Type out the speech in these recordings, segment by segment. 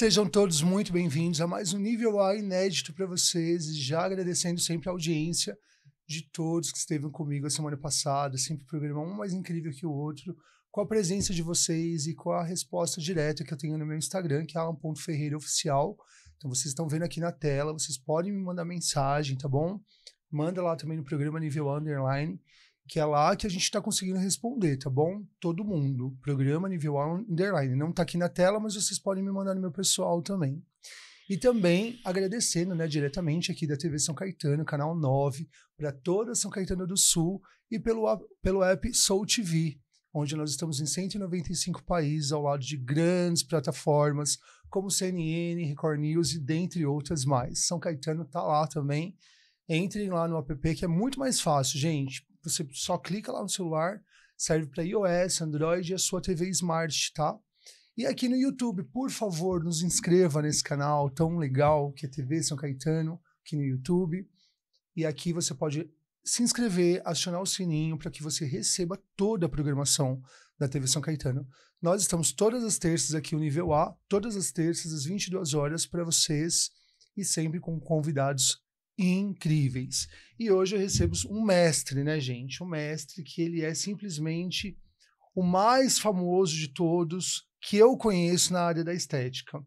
Sejam todos muito bem-vindos a mais um nível A inédito para vocês, já agradecendo sempre a audiência de todos que estiveram comigo a semana passada, sempre o programa um mais incrível que o outro, com a presença de vocês e com a resposta direta que eu tenho no meu Instagram, que é alan.ferreiraoficial. Então vocês estão vendo aqui na tela, vocês podem me mandar mensagem, tá bom? Manda lá também no programa Nível Underline que é lá que a gente está conseguindo responder, tá bom? Todo mundo. Programa Nível A Underline. Não está aqui na tela, mas vocês podem me mandar no meu pessoal também. E também agradecendo né, diretamente aqui da TV São Caetano, canal 9, para toda São Caetano do Sul e pelo, pelo app Soul TV, onde nós estamos em 195 países, ao lado de grandes plataformas como CNN, Record News e dentre outras mais. São Caetano está lá também. Entrem lá no app que é muito mais fácil, gente você só clica lá no celular, serve para iOS, Android e a sua TV Smart, tá? E aqui no YouTube, por favor, nos inscreva nesse canal tão legal que é TV São Caetano, aqui no YouTube. E aqui você pode se inscrever, acionar o sininho para que você receba toda a programação da TV São Caetano. Nós estamos todas as terças aqui no nível A, todas as terças às 22 horas para vocês e sempre com convidados incríveis. E hoje eu recebo um mestre, né, gente? Um mestre que ele é simplesmente o mais famoso de todos que eu conheço na área da estética.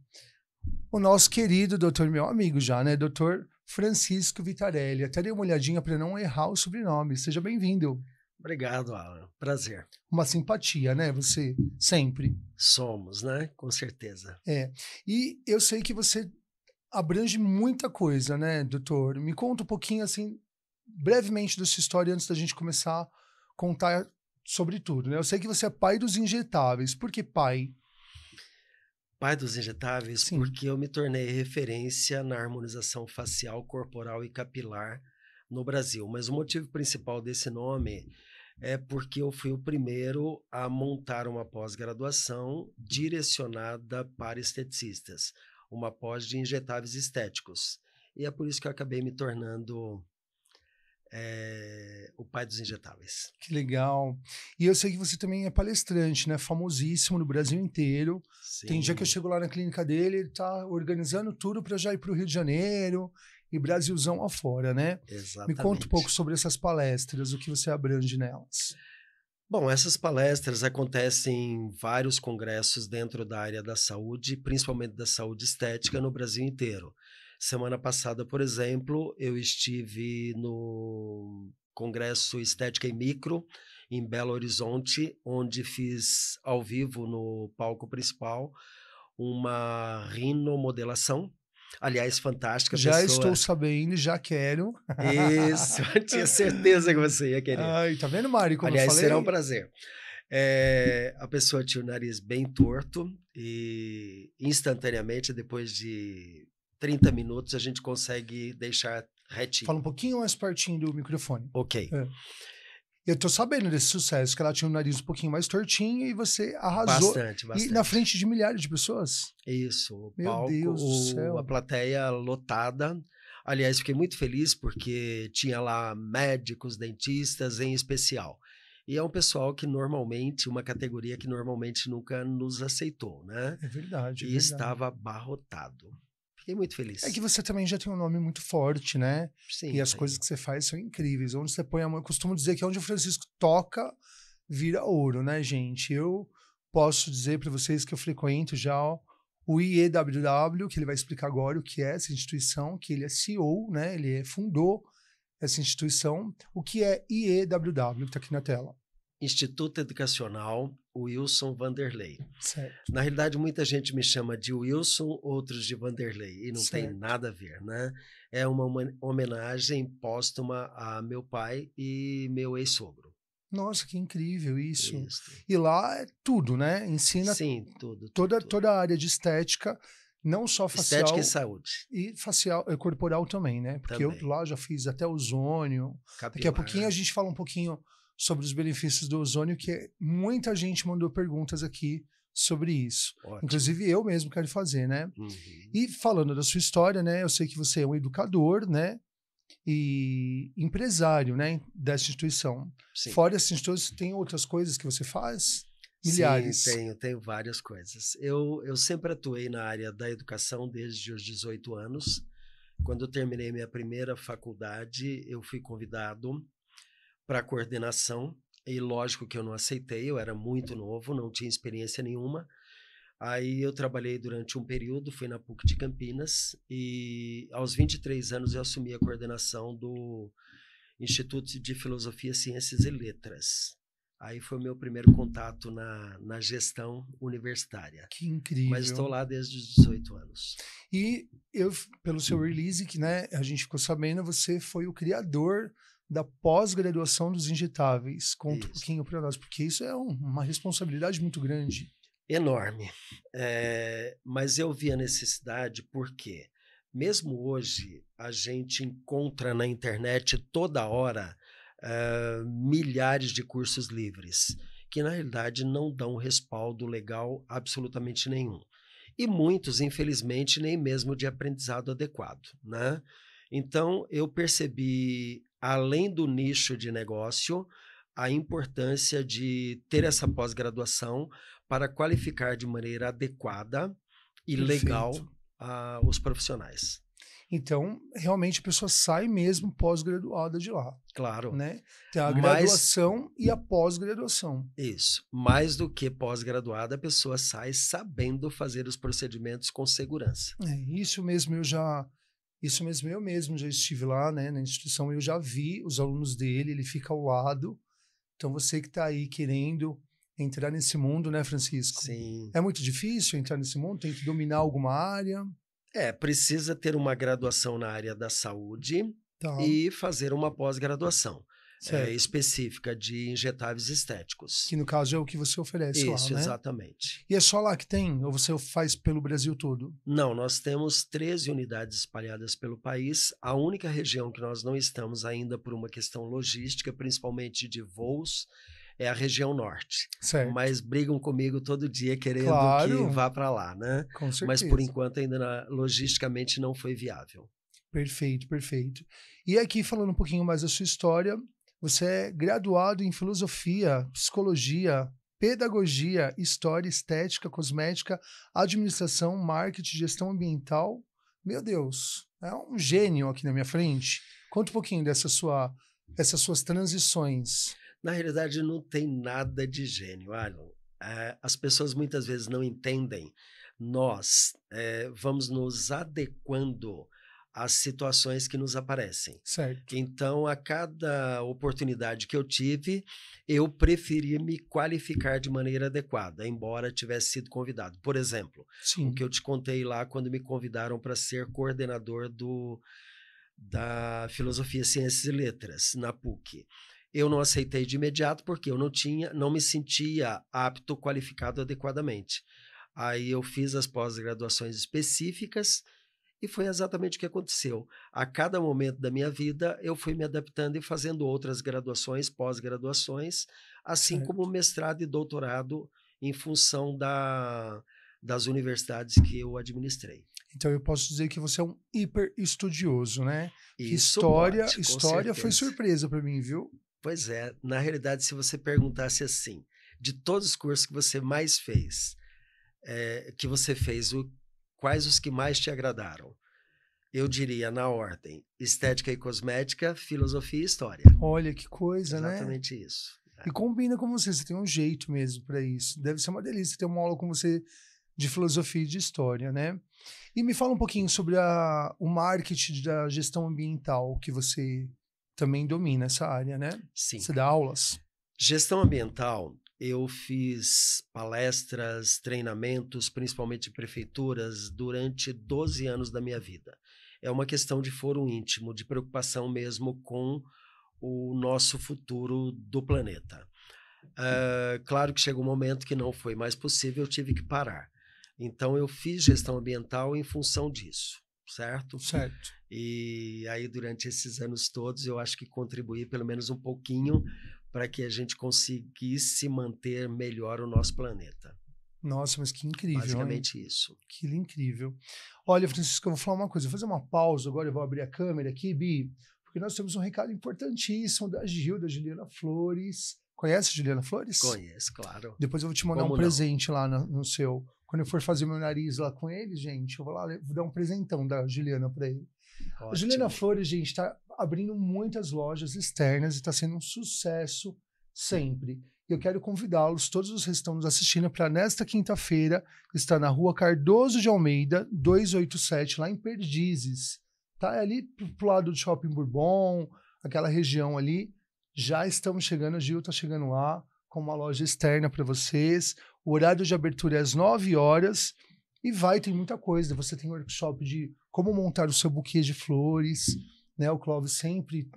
O nosso querido doutor, meu amigo já, né? Doutor Francisco Vitarelli. Até dei uma olhadinha para não errar o sobrenome. Seja bem-vindo. Obrigado, Alan. Prazer. Uma simpatia, né? Você sempre. Somos, né? Com certeza. É. E eu sei que você abrange muita coisa, né, doutor? Me conta um pouquinho, assim, brevemente da sua história antes da gente começar a contar sobre tudo, né? Eu sei que você é pai dos injetáveis. Por que pai? Pai dos injetáveis Sim. porque eu me tornei referência na harmonização facial, corporal e capilar no Brasil. Mas o motivo principal desse nome é porque eu fui o primeiro a montar uma pós-graduação direcionada para esteticistas uma pós de injetáveis estéticos. E é por isso que eu acabei me tornando é, o pai dos injetáveis. Que legal. E eu sei que você também é palestrante, né? Famosíssimo no Brasil inteiro. Sim. Tem dia que eu chego lá na clínica dele, ele tá organizando tudo para já ir para o Rio de Janeiro e Brasilzão afora, né? Exatamente. Me conta um pouco sobre essas palestras, o que você abrange nelas. Bom, essas palestras acontecem em vários congressos dentro da área da saúde, principalmente da saúde estética, no Brasil inteiro. Semana passada, por exemplo, eu estive no Congresso Estética e Micro, em Belo Horizonte, onde fiz ao vivo no palco principal uma rinomodelação, Aliás, fantástica já pessoa. estou sabendo, já quero. Isso, eu tinha certeza que você ia querer. Ai, tá vendo, Mari, como Aliás, eu falei? será um prazer. É, a pessoa tinha o nariz bem torto e instantaneamente, depois de 30 minutos, a gente consegue deixar retinho. Fala um pouquinho mais pertinho do microfone. Ok. É. Eu tô sabendo desse sucesso, que ela tinha um nariz um pouquinho mais tortinho e você arrasou. Bastante, bastante. E na frente de milhares de pessoas. Isso, o Meu palco, Deus do céu. a plateia lotada. Aliás, fiquei muito feliz porque tinha lá médicos, dentistas em especial. E é um pessoal que normalmente, uma categoria que normalmente nunca nos aceitou, né? É verdade. É e verdade. estava abarrotado. Fiquei muito feliz. É que você também já tem um nome muito forte, né? Sim. E as sim. coisas que você faz são incríveis. Onde você põe a mão, eu costumo dizer que onde o Francisco toca, vira ouro, né, gente? Eu posso dizer para vocês que eu frequento já o IEWW, que ele vai explicar agora o que é essa instituição, que ele é CEO, né? Ele é, fundou essa instituição. O que é IEWW, que está aqui na tela? Instituto Educacional Wilson Vanderlei. Certo. Na realidade, muita gente me chama de Wilson, outros de Vanderlei, e não certo. tem nada a ver, né? É uma homenagem póstuma a meu pai e meu ex-sogro. Nossa, que incrível isso. isso. E lá é tudo, né? Ensina Sim, tudo, tudo, toda, tudo. toda a área de estética, não só facial. Estética e saúde. E facial, é, corporal também, né? Porque também. eu lá já fiz até ozônio. Capilar. Daqui a pouquinho a gente fala um pouquinho sobre os benefícios do ozônio, que muita gente mandou perguntas aqui sobre isso. Ótimo. Inclusive eu mesmo quero fazer, né? Uhum. E falando da sua história, né? Eu sei que você é um educador, né? E empresário, né? Dessa instituição. Sim. Fora essa instituição, tem outras coisas que você faz? Milhares. Sim, tenho, tenho várias coisas. Eu, eu sempre atuei na área da educação desde os 18 anos. Quando eu terminei minha primeira faculdade, eu fui convidado para coordenação e lógico que eu não aceitei, eu era muito novo, não tinha experiência nenhuma. Aí eu trabalhei durante um período, fui na PUC de Campinas e aos 23 anos eu assumi a coordenação do Instituto de Filosofia, Ciências e Letras. Aí foi o meu primeiro contato na, na gestão universitária. Que incrível. Mas estou lá desde os 18 anos. E eu, pelo seu release, que né, a gente ficou sabendo, você foi o criador da pós-graduação dos injetáveis. Conta isso. um pouquinho para nós, porque isso é um, uma responsabilidade muito grande. Enorme. É, mas eu vi a necessidade porque, mesmo hoje, a gente encontra na internet toda hora é, milhares de cursos livres, que na realidade não dão respaldo legal absolutamente nenhum. E muitos, infelizmente, nem mesmo de aprendizado adequado. Né? Então, eu percebi além do nicho de negócio, a importância de ter essa pós-graduação para qualificar de maneira adequada e Perfeito. legal ah, os profissionais. Então, realmente a pessoa sai mesmo pós-graduada de lá. Claro. Né? Tem a graduação e a pós-graduação. Isso. Mais do que pós-graduada, a pessoa sai sabendo fazer os procedimentos com segurança. É, isso mesmo eu já isso mesmo, eu mesmo já estive lá né, na instituição, eu já vi os alunos dele, ele fica ao lado. Então você que está aí querendo entrar nesse mundo, né, Francisco? Sim. É muito difícil entrar nesse mundo, tem que dominar alguma área. É, precisa ter uma graduação na área da saúde tá. e fazer uma pós-graduação é, específica de injetáveis estéticos. Que no caso é o que você oferece Isso, lá, né? exatamente. E é só lá que tem? Ou você faz pelo Brasil todo? Não, nós temos 13 unidades espalhadas pelo país. A única região que nós não estamos ainda por uma questão logística, principalmente de voos, é a região norte. Certo. Mas brigam comigo todo dia querendo claro. que vá para lá, né? Com certeza. Mas por enquanto ainda na, logisticamente não foi viável. Perfeito, perfeito. E aqui falando um pouquinho mais da sua história, você é graduado em filosofia, psicologia, pedagogia, história, estética, cosmética, administração, marketing, gestão ambiental. Meu Deus, é um gênio aqui na minha frente. Conta um pouquinho dessa sua, dessas suas transições. Na realidade, não tem nada de gênio, Alan. É, as pessoas muitas vezes não entendem. Nós é, vamos nos adequando as situações que nos aparecem. Certo. Então, a cada oportunidade que eu tive, eu preferi me qualificar de maneira adequada, embora tivesse sido convidado. Por exemplo, Sim. o que eu te contei lá quando me convidaram para ser coordenador do, da Filosofia, Ciências e Letras na PUC. Eu não aceitei de imediato porque eu não tinha, não me sentia apto, qualificado adequadamente. Aí eu fiz as pós-graduações específicas e foi exatamente o que aconteceu. A cada momento da minha vida, eu fui me adaptando e fazendo outras graduações, pós-graduações, assim certo. como mestrado e doutorado em função da, das universidades que eu administrei. Então eu posso dizer que você é um hiper estudioso, né? Isso história, história foi surpresa para mim, viu? Pois é, na realidade, se você perguntasse assim, de todos os cursos que você mais fez, é, que você fez, o quais os que mais te agradaram? Eu diria, na ordem, estética e cosmética, filosofia e história. Olha que coisa, Exatamente né? Exatamente isso. É. E combina com você, você tem um jeito mesmo para isso. Deve ser uma delícia ter uma aula com você de filosofia e de história, né? E me fala um pouquinho sobre a, o marketing da gestão ambiental, que você também domina essa área, né? Sim. Você dá aulas. Gestão ambiental eu fiz palestras, treinamentos, principalmente em prefeituras, durante 12 anos da minha vida. É uma questão de foro íntimo, de preocupação mesmo com o nosso futuro do planeta. Uh, claro que chegou um momento que não foi mais possível, eu tive que parar. Então, eu fiz gestão ambiental em função disso, certo? Certo. E aí, durante esses anos todos, eu acho que contribuí pelo menos um pouquinho para que a gente conseguisse manter melhor o nosso planeta. Nossa, mas que incrível. Basicamente hein? isso. Que incrível. Olha, Francisco, eu vou falar uma coisa, vou fazer uma pausa agora, eu vou abrir a câmera aqui, Bi, porque nós temos um recado importantíssimo da Gil, da Juliana Flores. Conhece a Juliana Flores? Conheço, claro. Depois eu vou te mandar Como um não? presente lá no, no, seu. Quando eu for fazer meu nariz lá com ele, gente, eu vou lá vou dar um presentão da Juliana para ele. Ótimo. Juliana Flores, gente, está abrindo muitas lojas externas e está sendo um sucesso sempre. eu quero convidá-los, todos os que estão nos assistindo, para nesta quinta-feira, está na rua Cardoso de Almeida, 287, lá em Perdizes. Tá é ali pro lado do Shopping Bourbon, aquela região ali. Já estamos chegando, o Gil está chegando lá com uma loja externa para vocês. O horário de abertura é às 9 horas e vai, tem muita coisa. Você tem workshop de como montar o seu buquê de flores, né? O Clóvis sempre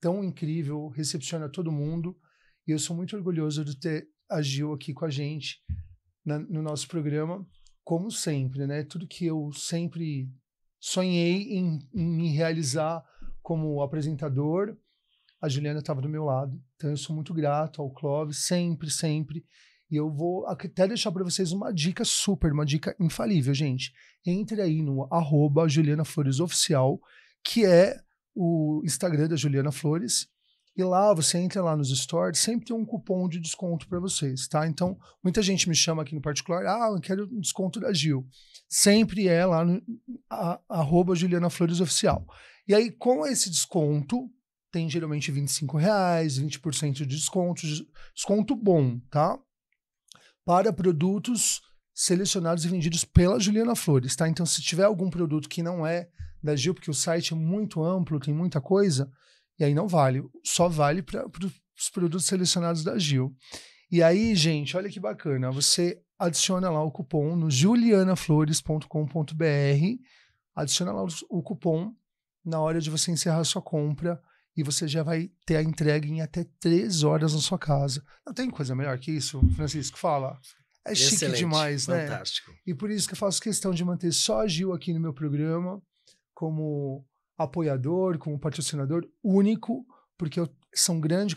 tão incrível, recepciona todo mundo. E eu sou muito orgulhoso de ter a Gil aqui com a gente na, no nosso programa, como sempre, né? Tudo que eu sempre sonhei em, em me realizar como apresentador, a Juliana estava do meu lado. Então eu sou muito grato ao Clóvis, sempre, sempre. E eu vou até deixar para vocês uma dica super, uma dica infalível, gente. Entre aí no arroba Juliana Flores Oficial, que é o Instagram da Juliana Flores. E lá você entra lá nos stores, sempre tem um cupom de desconto para vocês, tá? Então, muita gente me chama aqui no particular, ah, eu quero um desconto da Gil. Sempre é lá no arroba Juliana Flores Oficial. E aí, com esse desconto, tem geralmente 25 reais, 20% de desconto, desconto bom, tá? para produtos selecionados e vendidos pela Juliana Flores, tá? Então, se tiver algum produto que não é da Gil, porque o site é muito amplo, tem muita coisa, e aí não vale. Só vale para os produtos selecionados da Gil. E aí, gente, olha que bacana. Você adiciona lá o cupom no julianaflores.com.br, adiciona lá o, o cupom na hora de você encerrar sua compra e você já vai ter a entrega em até três horas na sua casa. Não tem coisa melhor que isso, Francisco? Fala. É Excelente, chique demais, fantástico. né? Fantástico. E por isso que eu faço questão de manter só a Gil aqui no meu programa, como apoiador, como patrocinador único, porque eu, são grande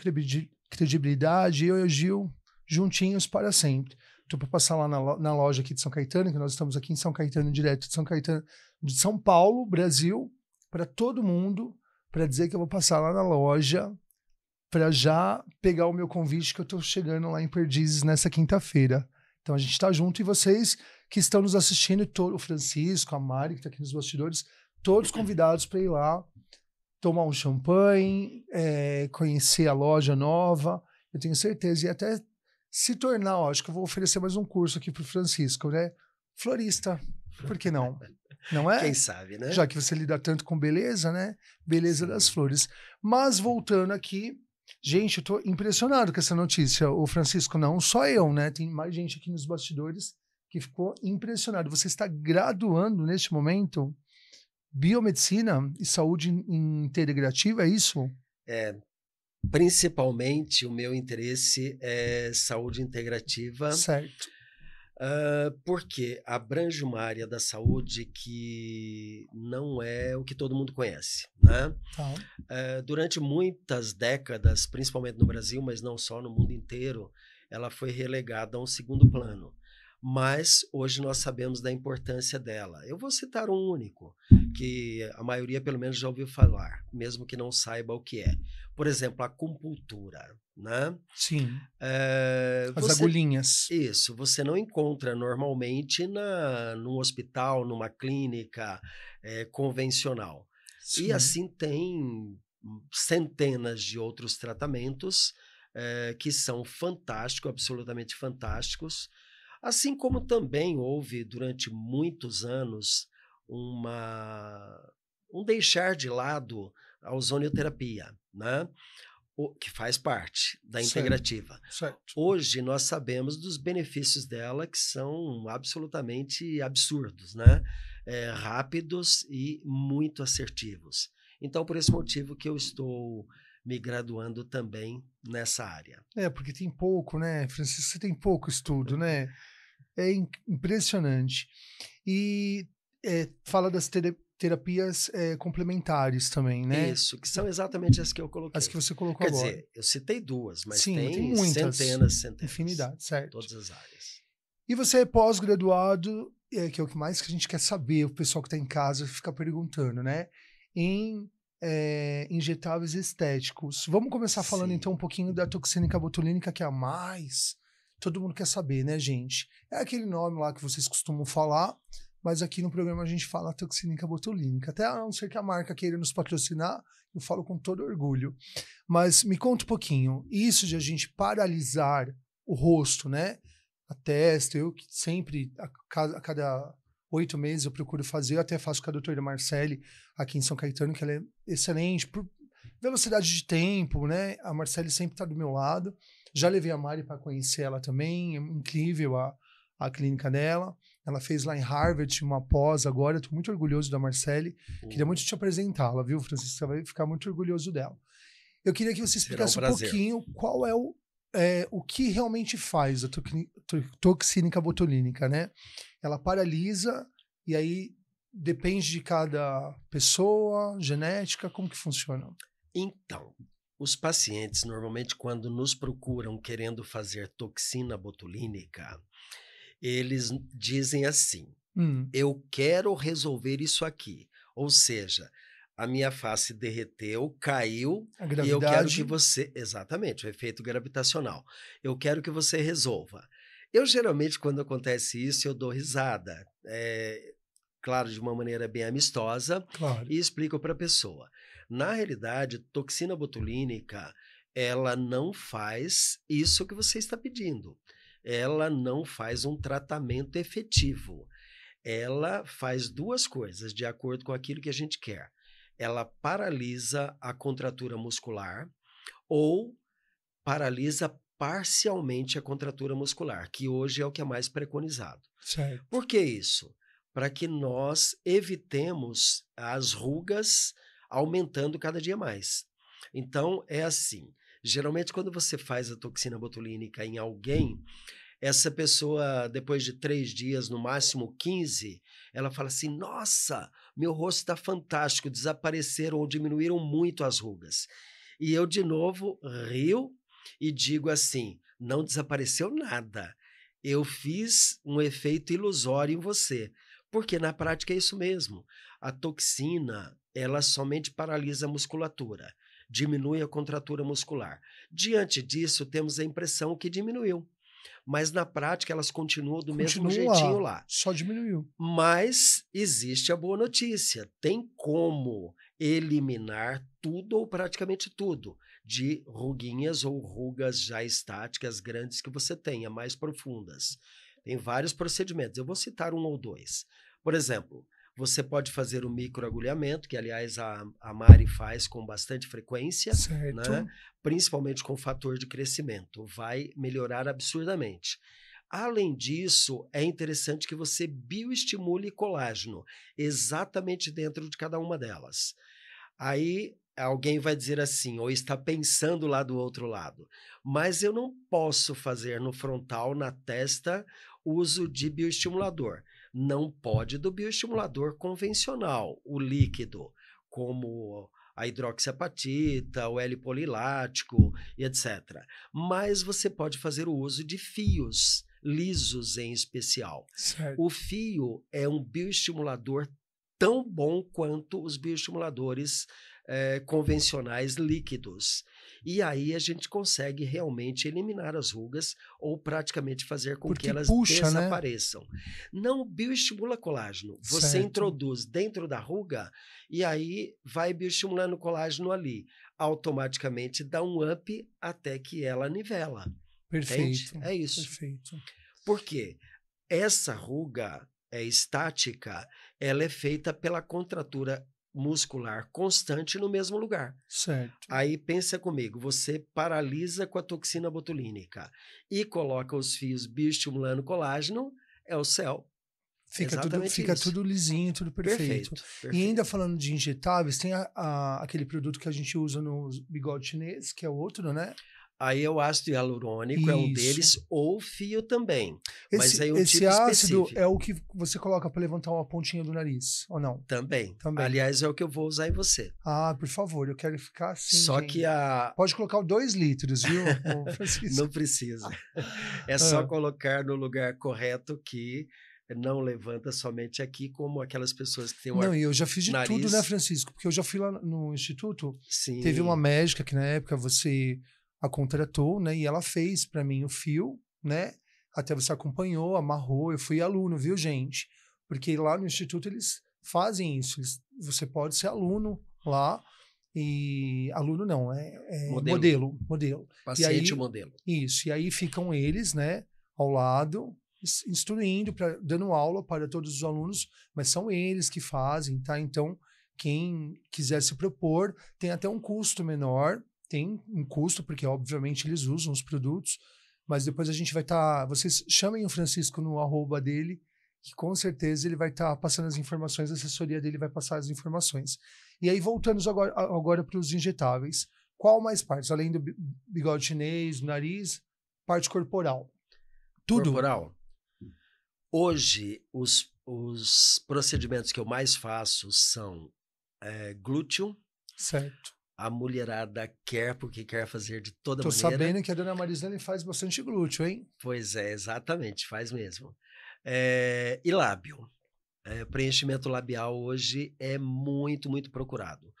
credibilidade, eu e a Gil juntinhos para sempre. Estou para passar lá na, na loja aqui de São Caetano, que nós estamos aqui em São Caetano, direto de São Caetano, de São Paulo, Brasil, para todo mundo para dizer que eu vou passar lá na loja para já pegar o meu convite que eu estou chegando lá em Perdizes nessa quinta-feira. Então a gente está junto e vocês que estão nos assistindo, todo, o Francisco, a Mari que está aqui nos bastidores, todos convidados para ir lá tomar um champanhe, é, conhecer a loja nova. Eu tenho certeza e até se tornar, ó, acho que eu vou oferecer mais um curso aqui para o Francisco, né? Florista, por que não? Não é? Quem sabe, né? Já que você lida tanto com beleza, né? Beleza Sim. das flores. Mas voltando aqui, gente, eu tô impressionado com essa notícia, o Francisco, não só eu, né? Tem mais gente aqui nos bastidores que ficou impressionado. Você está graduando neste momento biomedicina e saúde integrativa, é isso? É, principalmente o meu interesse é saúde integrativa. Certo porque abrange uma área da saúde que não é o que todo mundo conhece. Né? Tá. Uh, durante muitas décadas, principalmente no Brasil, mas não só, no mundo inteiro, ela foi relegada a um segundo plano mas hoje nós sabemos da importância dela. Eu vou citar um único, que a maioria pelo menos já ouviu falar, mesmo que não saiba o que é. Por exemplo, a compultura. né? Sim. É, As você, agulhinhas. Isso, você não encontra normalmente na, num hospital, numa clínica é, convencional. Sim. E assim tem centenas de outros tratamentos é, que são fantásticos, absolutamente fantásticos, Assim como também houve durante muitos anos uma, um deixar de lado a ozonioterapia, né? O, que faz parte da integrativa. Certo. Certo. Hoje nós sabemos dos benefícios dela que são absolutamente absurdos, né? É, rápidos e muito assertivos. Então, por esse motivo que eu estou me graduando também nessa área. É, porque tem pouco, né, Francisco? Você tem pouco estudo, né? é impressionante. E é, fala das terapias é, complementares também, né? Isso, que são exatamente as que eu coloquei. As que você colocou Quer agora. Quer dizer, eu citei duas, mas Sim, tem, tem muitas, centenas, centenas. Infinidade, certo. Todas as áreas. E você é pós-graduado, é, que é o que mais que a gente quer saber, o pessoal que está em casa fica perguntando, né? Em é, injetáveis estéticos. Vamos começar falando Sim. então um pouquinho da toxina botulínica, que é a mais todo mundo quer saber, né, gente? É aquele nome lá que vocês costumam falar, mas aqui no programa a gente fala toxínica botulínica. Até a não ser que a marca queira nos patrocinar, eu falo com todo orgulho. Mas me conta um pouquinho, isso de a gente paralisar o rosto, né? A testa, eu que sempre, a cada, a cada oito meses eu procuro fazer, eu até faço com a doutora Marcele aqui em São Caetano, que ela é excelente, por velocidade de tempo, né? A Marcele sempre está do meu lado. Já levei a Mari para conhecer ela também, é incrível a, a clínica dela. Ela fez lá em Harvard uma pós agora, estou muito orgulhoso da Marcele. Uhum. Queria muito te apresentá-la, viu, Francisco? Você vai ficar muito orgulhoso dela. Eu queria que você explicasse um, um, pouquinho qual é o, é, o que realmente faz a toxínica botulínica, né? Ela paralisa e aí depende de cada pessoa, genética, como que funciona? Então, os pacientes, normalmente, quando nos procuram querendo fazer toxina botulínica, eles dizem assim: hum. eu quero resolver isso aqui. Ou seja, a minha face derreteu, caiu, e eu quero que você. Exatamente, o efeito gravitacional. Eu quero que você resolva. Eu geralmente, quando acontece isso, eu dou risada. É, claro, de uma maneira bem amistosa, claro. e explico para a pessoa. Na realidade, toxina botulínica, ela não faz isso que você está pedindo. Ela não faz um tratamento efetivo. Ela faz duas coisas de acordo com aquilo que a gente quer. Ela paralisa a contratura muscular ou paralisa parcialmente a contratura muscular, que hoje é o que é mais preconizado. Certo. Por que isso? Para que nós evitemos as rugas aumentando cada dia mais. Então, é assim. Geralmente, quando você faz a toxina botulínica em alguém, essa pessoa, depois de três dias, no máximo 15, ela fala assim: Nossa, meu rosto está fantástico, desapareceram ou diminuíram muito as rugas. E eu, de novo, rio e digo assim: Não desapareceu nada. Eu fiz um efeito ilusório em você. Porque na prática é isso mesmo. A toxina ela somente paralisa a musculatura, diminui a contratura muscular. Diante disso, temos a impressão que diminuiu. Mas na prática elas continuam do Continua, mesmo jeitinho lá. Só diminuiu. Mas existe a boa notícia: tem como eliminar tudo ou praticamente tudo de ruguinhas ou rugas já estáticas grandes que você tenha, mais profundas. Tem vários procedimentos. Eu vou citar um ou dois. Por exemplo, você pode fazer o microagulhamento, que aliás a, a Mari faz com bastante frequência, né, certo. Né? principalmente com fator de crescimento. Vai melhorar absurdamente. Além disso, é interessante que você bioestimule colágeno, exatamente dentro de cada uma delas. Aí alguém vai dizer assim, ou está pensando lá do outro lado, mas eu não posso fazer no frontal, na testa, uso de bioestimulador não pode do bioestimulador convencional, o líquido, como a hidroxiapatita, o L-polilático e etc. Mas você pode fazer o uso de fios lisos em especial. Certo. O fio é um bioestimulador tão bom quanto os bioestimuladores é, convencionais líquidos. E aí a gente consegue realmente eliminar as rugas ou praticamente fazer com Porque que elas puxa, né? desapareçam. Né? Não bioestimula colágeno. Você certo. introduz dentro da ruga e aí vai bioestimulando o colágeno ali. Automaticamente dá um up até que ela nivela. Perfeito. Entende? É isso. Perfeito. Por quê? Essa ruga é estática, ela é feita pela contratura muscular constante no mesmo lugar. Certo. Aí pensa comigo, você paralisa com a toxina botulínica e coloca os fios bioestimulando colágeno, é o céu. Fica, tudo, fica tudo lisinho, tudo perfeito. Perfeito, perfeito. E ainda falando de injetáveis, tem a, a, aquele produto que a gente usa no bigode chinês, que é o outro, né? Aí é o ácido hialurônico Isso. é um deles, ou fio também. Esse, mas aí é um esse tipo ácido específico. é o que você coloca para levantar uma pontinha do nariz, ou não? Também. também. Aliás, é o que eu vou usar em você. Ah, por favor, eu quero ficar assim. Só gente. que a. Pode colocar dois litros, viu? não precisa. É só ah. colocar no lugar correto que não levanta somente aqui, como aquelas pessoas que têm o Não, eu já fiz de nariz. tudo, né, Francisco? Porque eu já fui lá no instituto. Sim. Teve uma médica que na época você a contratou, né? E ela fez para mim o fio, né? Até você acompanhou, amarrou. Eu fui aluno, viu, gente? Porque lá no instituto eles fazem isso. Eles, você pode ser aluno lá e aluno não é, é modelo. modelo, modelo. Paciente e aí, modelo. Isso. E aí ficam eles, né? Ao lado, instruindo, pra, dando aula para todos os alunos, mas são eles que fazem, tá? Então quem quiser se propor, tem até um custo menor, tem um custo, porque obviamente eles usam os produtos, mas depois a gente vai estar. Tá, vocês chamem o Francisco no arroba dele, que com certeza ele vai estar tá passando as informações, a assessoria dele vai passar as informações. E aí, voltando agora, agora para os injetáveis, qual mais partes? Além do bigode chinês, nariz, parte corporal. Tudo. Corporal. Hoje, os, os procedimentos que eu mais faço são é, glúteo, certo a mulherada quer porque quer fazer de toda Tô maneira. Tô sabendo que a dona Marisane faz bastante glúteo, hein? Pois é, exatamente, faz mesmo. É, e lábio. É, preenchimento labial hoje é muito, muito procurado.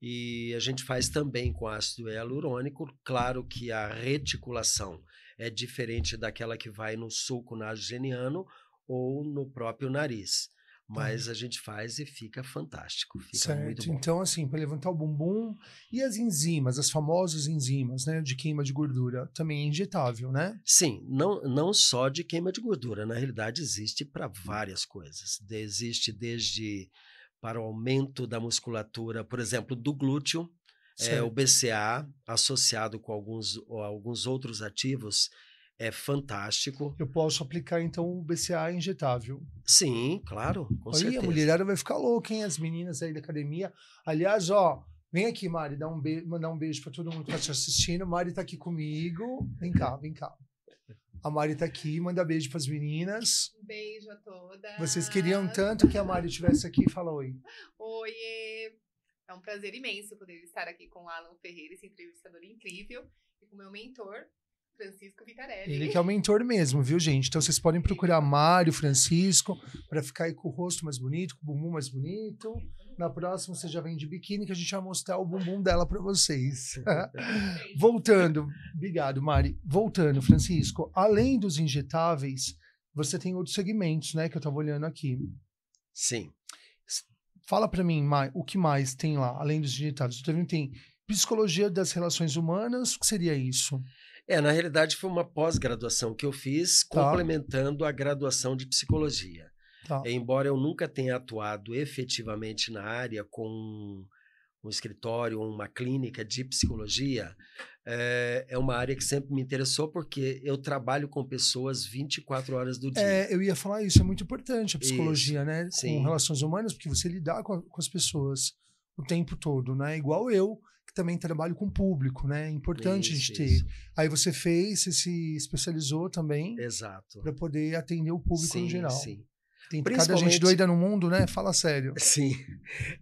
E a gente faz também com ácido hialurônico. Claro que a reticulação é diferente daquela que vai no sulco nasogeniano ou no próprio nariz. Tá. mas a gente faz e fica fantástico. Fica certo. Então, assim, para levantar o bumbum e as enzimas, as famosas enzimas, né, de queima de gordura, também é injetável, né? Sim, não, não só de queima de gordura, na realidade existe para várias coisas. Existe desde para o aumento da musculatura, por exemplo, do glúteo, é, o BCA associado com alguns, alguns outros ativos é fantástico. Eu posso aplicar, então, o BCA injetável. Sim, claro, com aí certeza. a mulherada vai ficar louca, hein? As meninas aí da academia. Aliás, ó, vem aqui, Mari, dá um beijo, mandar um beijo para todo mundo que tá te assistindo. Mari tá aqui comigo. Vem cá, vem cá. A Mari tá aqui, manda beijo para as meninas. Um beijo a todas. Vocês queriam tanto que a Mari estivesse aqui. Fala oi. Oi, É um prazer imenso poder estar aqui com o Alan Ferreira, esse entrevistador incrível, e com meu mentor, Francisco Vitarelli. Ele que é o mentor mesmo, viu, gente? Então vocês podem procurar Mário, Francisco, para ficar aí com o rosto mais bonito, com o bumbum mais bonito. Na próxima você já vem de biquíni que a gente vai mostrar o bumbum dela para vocês. Voltando, obrigado, Mari. Voltando, Francisco, além dos injetáveis, você tem outros segmentos, né, que eu estava olhando aqui. Sim. Fala para mim, Mai, o que mais tem lá, além dos injetáveis? Você também tem psicologia das relações humanas, o que seria isso? É, na realidade foi uma pós-graduação que eu fiz, tá. complementando a graduação de psicologia. Tá. Embora eu nunca tenha atuado efetivamente na área com um escritório ou uma clínica de psicologia, é, é uma área que sempre me interessou porque eu trabalho com pessoas 24 horas do é, dia. É, eu ia falar isso, é muito importante a psicologia, isso, né? Sim. Com relações humanas, porque você lidar com, a, com as pessoas o tempo todo, né? Igual eu, também trabalho com público, né? É importante isso, a gente isso. ter. Aí você fez, você se especializou também. Exato. Para poder atender o público sim, no geral. Sim. Tem Principalmente... cada gente doida no mundo, né? Fala sério. Sim.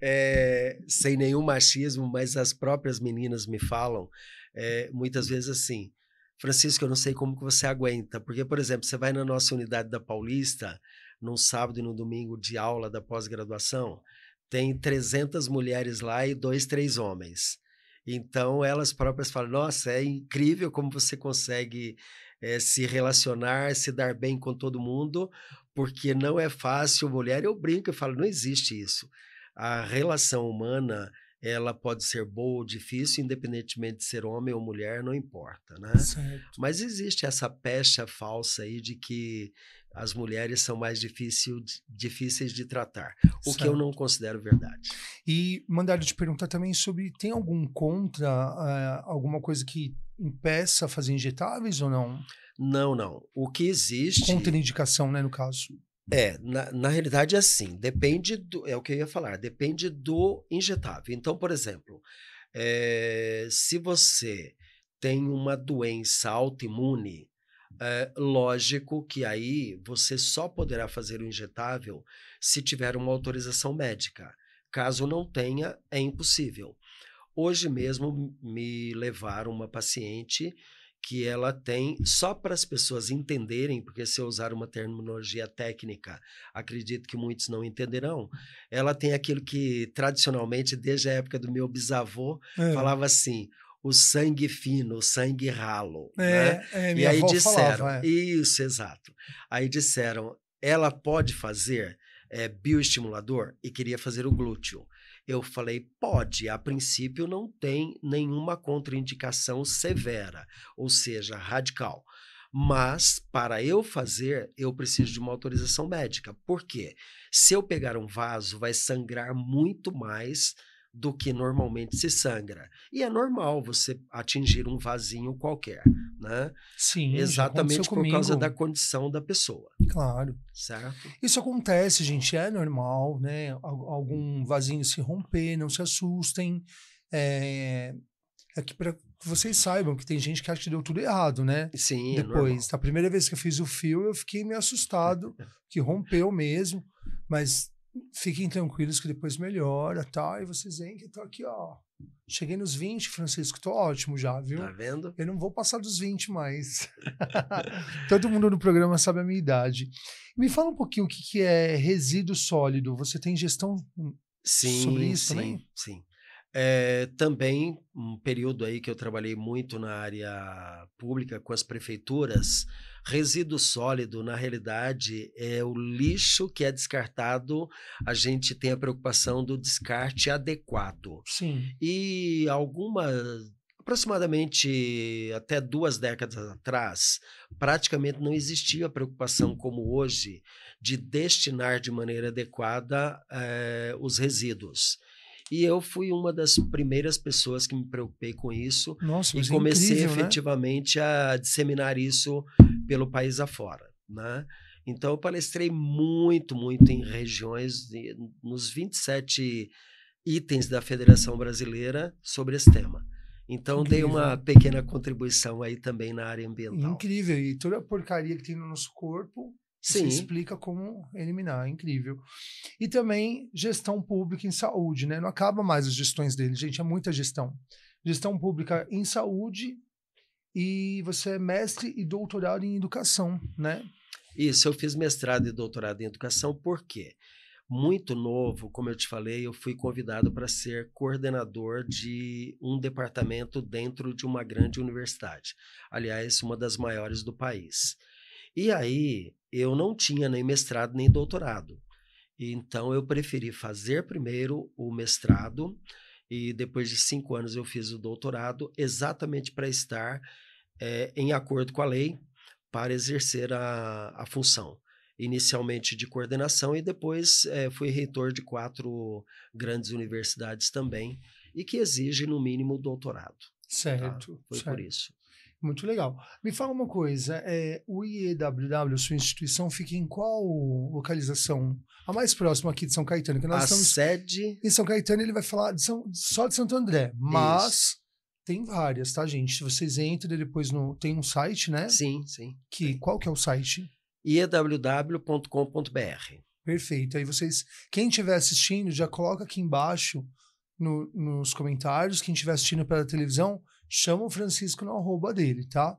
É, sem nenhum machismo, mas as próprias meninas me falam é, muitas vezes assim. Francisco, eu não sei como que você aguenta, porque, por exemplo, você vai na nossa unidade da Paulista, num sábado e no domingo de aula da pós-graduação, tem 300 mulheres lá e dois, três homens. Então, elas próprias falam: nossa, é incrível como você consegue é, se relacionar, se dar bem com todo mundo, porque não é fácil. Mulher, eu brinco e falo: não existe isso. A relação humana ela pode ser boa ou difícil, independentemente de ser homem ou mulher, não importa, né? Certo. Mas existe essa pecha falsa aí de que as mulheres são mais difícil, difíceis de tratar, o que eu não considero verdade. E mandaram te perguntar também sobre tem algum contra, uh, alguma coisa que impeça fazer injetáveis ou não? Não, não. O que existe. Contraindicação, né, no caso? É, na, na realidade é assim, depende do. É o que eu ia falar, depende do injetável. Então, por exemplo, é, se você tem uma doença autoimune, é, lógico que aí você só poderá fazer o injetável se tiver uma autorização médica. Caso não tenha, é impossível. Hoje mesmo me levaram uma paciente que ela tem, só para as pessoas entenderem, porque se eu usar uma terminologia técnica, acredito que muitos não entenderão, ela tem aquilo que tradicionalmente, desde a época do meu bisavô, é. falava assim: o sangue fino, o sangue ralo. É, né? é, é e aí disseram. Falava, é. Isso, exato. Aí disseram, ela pode fazer é, bioestimulador e queria fazer o glúteo. Eu falei, pode, a princípio não tem nenhuma contraindicação severa, ou seja, radical. Mas para eu fazer, eu preciso de uma autorização médica. Por quê? Se eu pegar um vaso, vai sangrar muito mais do que normalmente se sangra. E é normal você atingir um vasinho qualquer, né? Sim, exatamente por comigo. causa da condição da pessoa. Claro. Certo? Isso acontece, gente, é normal, né? Algum vasinho se romper, não se assustem. É, é que para vocês saibam que tem gente que acha que deu tudo errado, né? Sim. É Depois, é a primeira vez que eu fiz o fio, eu fiquei meio assustado, que rompeu mesmo, mas fiquem tranquilos que depois melhora, tá? E vocês veem que tô aqui, ó. Cheguei nos 20, Francisco, tô ótimo já, viu? Tá vendo? Eu não vou passar dos 20 mais. Todo mundo no programa sabe a minha idade. Me fala um pouquinho o que, que é resíduo sólido. Você tem gestão sim, sobre isso sim, também? Sim, é, também um período aí que eu trabalhei muito na área pública com as prefeituras, Resíduo sólido, na realidade, é o lixo que é descartado. A gente tem a preocupação do descarte adequado. Sim. E algumas, aproximadamente até duas décadas atrás, praticamente não existia preocupação como hoje de destinar de maneira adequada eh, os resíduos. E eu fui uma das primeiras pessoas que me preocupei com isso Nossa, e é comecei é incrível, né? efetivamente né? a disseminar isso pelo país afora, né? Então, eu palestrei muito, muito em regiões, de, nos 27 itens da Federação Brasileira sobre esse tema. Então, Incrível. dei uma pequena contribuição aí também na área ambiental. Incrível, e toda a porcaria que tem no nosso corpo, Sim. explica como eliminar, incrível. E também gestão pública em saúde, né? Não acaba mais as gestões dele, gente, é muita gestão. Gestão pública em saúde e você é mestre e doutorado em educação, né? Isso, eu fiz mestrado e doutorado em educação, por quê? Muito novo, como eu te falei, eu fui convidado para ser coordenador de um departamento dentro de uma grande universidade. Aliás, uma das maiores do país. E aí, eu não tinha nem mestrado nem doutorado. Então, eu preferi fazer primeiro o mestrado e depois de cinco anos eu fiz o doutorado exatamente para estar é, em acordo com a lei para exercer a, a função. Inicialmente de coordenação e depois é, fui reitor de quatro grandes universidades também, e que exige, no mínimo, doutorado. Tá? Certo. Tá? Foi certo. por isso. Muito legal. Me fala uma coisa, é, o IEWW, sua instituição, fica em qual localização? A mais próxima aqui de São Caetano, que nós a estamos. Sede... Em São Caetano ele vai falar de São, só de Santo André, mas Isso. Tem várias, tá, gente? Vocês entram depois no. Tem um site, né? Sim, sim. Que, Qual que é o site? www.com.br Perfeito. Aí vocês, quem estiver assistindo, já coloca aqui embaixo no, nos comentários. Quem estiver assistindo pela televisão, chama o Francisco no arroba dele, tá?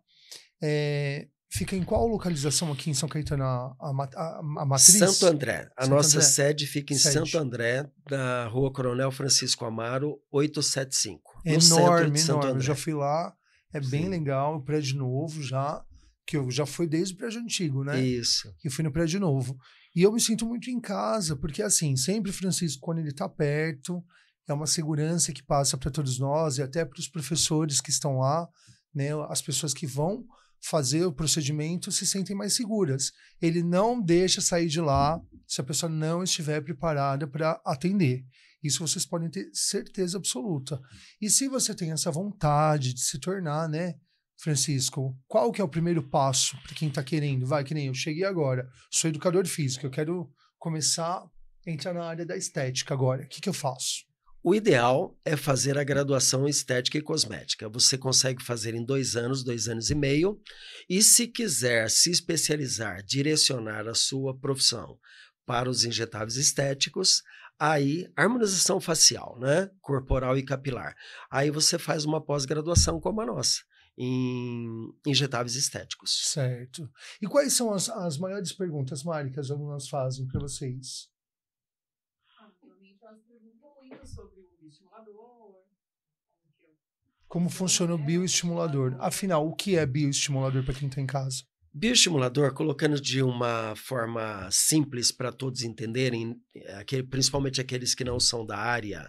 É, fica em qual localização aqui em São Caetano a, a, a, matriz? Santo André. A Santo nossa André. sede fica em sede. Santo André, na rua Coronel Francisco Amaro, 875 enorme, enorme. Eu já fui lá, é Sim. bem legal, o prédio novo já, que eu já fui desde o prédio antigo, né? Isso. Que fui no prédio novo. E eu me sinto muito em casa, porque assim, sempre o Francisco, quando ele está perto, é uma segurança que passa para todos nós e até para os professores que estão lá, né? As pessoas que vão fazer o procedimento se sentem mais seguras. Ele não deixa sair de lá se a pessoa não estiver preparada para atender. Isso vocês podem ter certeza absoluta. Hum. E se você tem essa vontade de se tornar, né, Francisco, qual que é o primeiro passo para quem está querendo? Vai, que nem eu cheguei agora, sou educador físico, eu quero começar a entrar na área da estética agora. O que, que eu faço? O ideal é fazer a graduação em estética e cosmética. Você consegue fazer em dois anos, dois anos e meio. E se quiser se especializar, direcionar a sua profissão para os injetáveis estéticos, Aí, harmonização facial, né? Corporal e capilar. Aí você faz uma pós-graduação como a nossa em injetáveis estéticos. Certo. E quais são as, as maiores perguntas, Mari, que as alunas fazem para vocês? Ah, muito sobre o Como funciona o né? bioestimulador? Afinal, o que é bioestimulador para quem está em casa? Bioestimulador, colocando de uma forma simples para todos entenderem, aquele, principalmente aqueles que não são da área,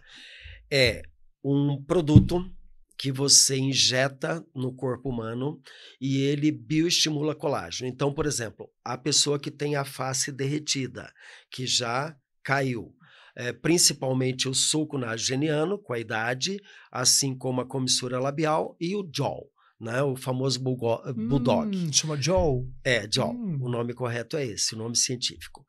é um produto que você injeta no corpo humano e ele bioestimula colágeno. Então, por exemplo, a pessoa que tem a face derretida, que já caiu, é, principalmente o sulco nasogeniano com a idade, assim como a comissura labial e o jaw né? O famoso bulgo, eh, bulldog. Hum, chama Joel? É, Joel. Hum. O nome correto é esse, o nome científico.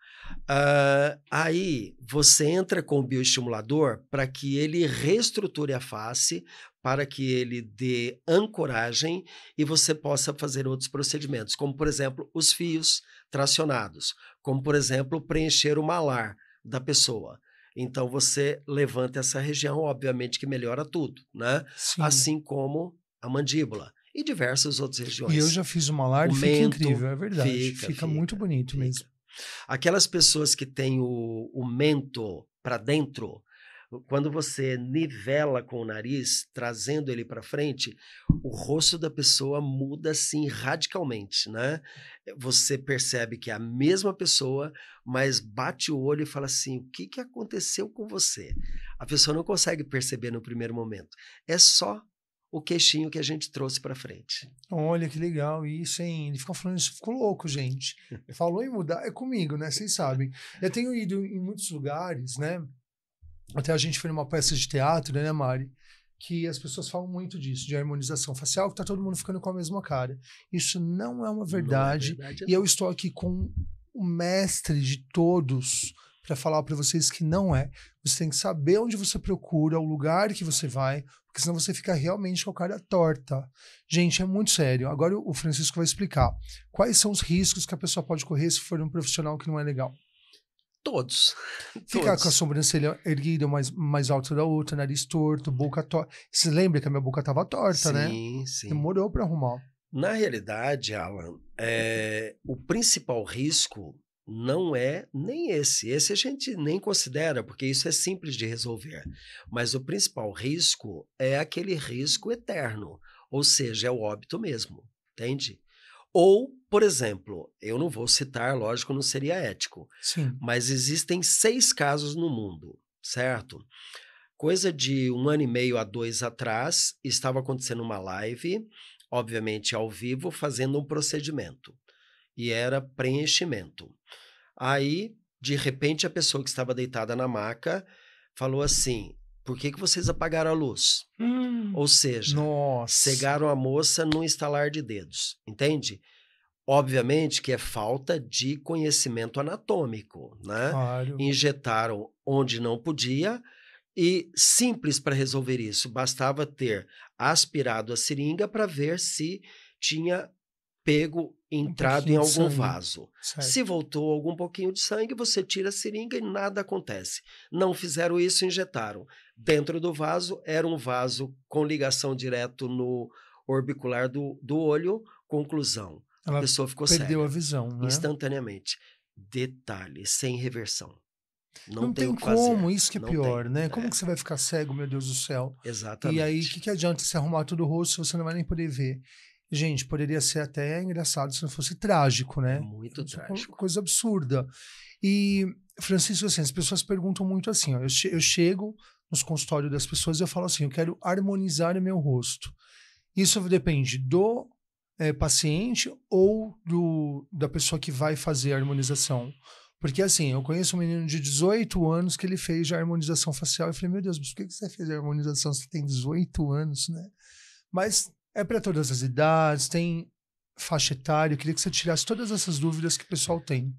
Uh, aí você entra com o bioestimulador para que ele reestruture a face, para que ele dê ancoragem e você possa fazer outros procedimentos, como por exemplo os fios tracionados, como por exemplo preencher o malar da pessoa. Então você levanta essa região, obviamente que melhora tudo, né? Sim. Assim como a mandíbula e diversas outras regiões. E eu já fiz uma alarde, e fica incrível, é verdade. Fica, fica, fica muito bonito fica. mesmo. Aquelas pessoas que têm o, o mento para dentro, quando você nivela com o nariz, trazendo ele para frente, o rosto da pessoa muda assim radicalmente, né? Você percebe que é a mesma pessoa, mas bate o olho e fala assim: o que, que aconteceu com você? A pessoa não consegue perceber no primeiro momento. É só o queixinho que a gente trouxe para frente. Olha que legal isso, hein? Ele ficou falando isso, ficou louco, gente. Falou em mudar, é comigo, né? Vocês sabem. Eu tenho ido em muitos lugares, né? Até a gente foi numa peça de teatro, né, Mari? Que as pessoas falam muito disso, de harmonização facial, que tá todo mundo ficando com a mesma cara. Isso não é uma é verdade. verdade e eu estou aqui com o mestre de todos para falar para vocês que não é. Você tem que saber onde você procura, o lugar que você vai, porque senão você fica realmente com a cara torta. Gente, é muito sério. Agora o Francisco vai explicar quais são os riscos que a pessoa pode correr se for um profissional que não é legal. Todos. Ficar Todos. com a sobrancelha erguida mais, mais alta da outra, nariz torto, boca torta. Você lembra que a minha boca estava torta, sim, né? Sim, sim. Demorou para arrumar. Na realidade, Alan, é, o principal risco não é nem esse. Esse a gente nem considera, porque isso é simples de resolver. Mas o principal risco é aquele risco eterno, ou seja, é o óbito mesmo, entende? Ou, por exemplo, eu não vou citar, lógico, não seria ético, Sim. mas existem seis casos no mundo, certo? Coisa de um ano e meio a dois atrás, estava acontecendo uma live, obviamente ao vivo, fazendo um procedimento, e era preenchimento. Aí, de repente, a pessoa que estava deitada na maca falou assim: por que, que vocês apagaram a luz? Hum, Ou seja, nossa. cegaram a moça num estalar de dedos, entende? Obviamente que é falta de conhecimento anatômico, né? Claro. Injetaram onde não podia e simples para resolver isso, bastava ter aspirado a seringa para ver se tinha pego entrado em algum vaso. Certo. Se voltou algum pouquinho de sangue, você tira a seringa e nada acontece. Não fizeram isso, injetaram. Dentro do vaso, era um vaso com ligação direto no orbicular do, do olho, conclusão. Ela a pessoa ficou perdeu Perdeu a visão, né? Instantaneamente. Detalhe, sem reversão. Não, não, tem, tem como, isso que é não pior, tem. né? É. Como que você vai ficar cego, meu Deus do céu? Exatamente. E aí, o que, que adianta se arrumar todo o rosto se você não vai nem poder ver? Gente, poderia ser até engraçado se não fosse trágico, né? Muito é trágico. Coisa absurda. E, Francisco, assim, as pessoas perguntam muito assim, ó, eu, che eu chego nos consultórios das pessoas e eu falo assim, eu quero harmonizar o meu rosto. Isso depende do é, paciente ou do, da pessoa que vai fazer a harmonização. Porque assim, eu conheço um menino de 18 anos que ele fez a harmonização facial. Eu falei, meu Deus, mas por que você fez a harmonização? Você tem 18 anos, né? Mas é para todas as idades, tem faixa etária. Eu queria que você tirasse todas essas dúvidas que o pessoal tem.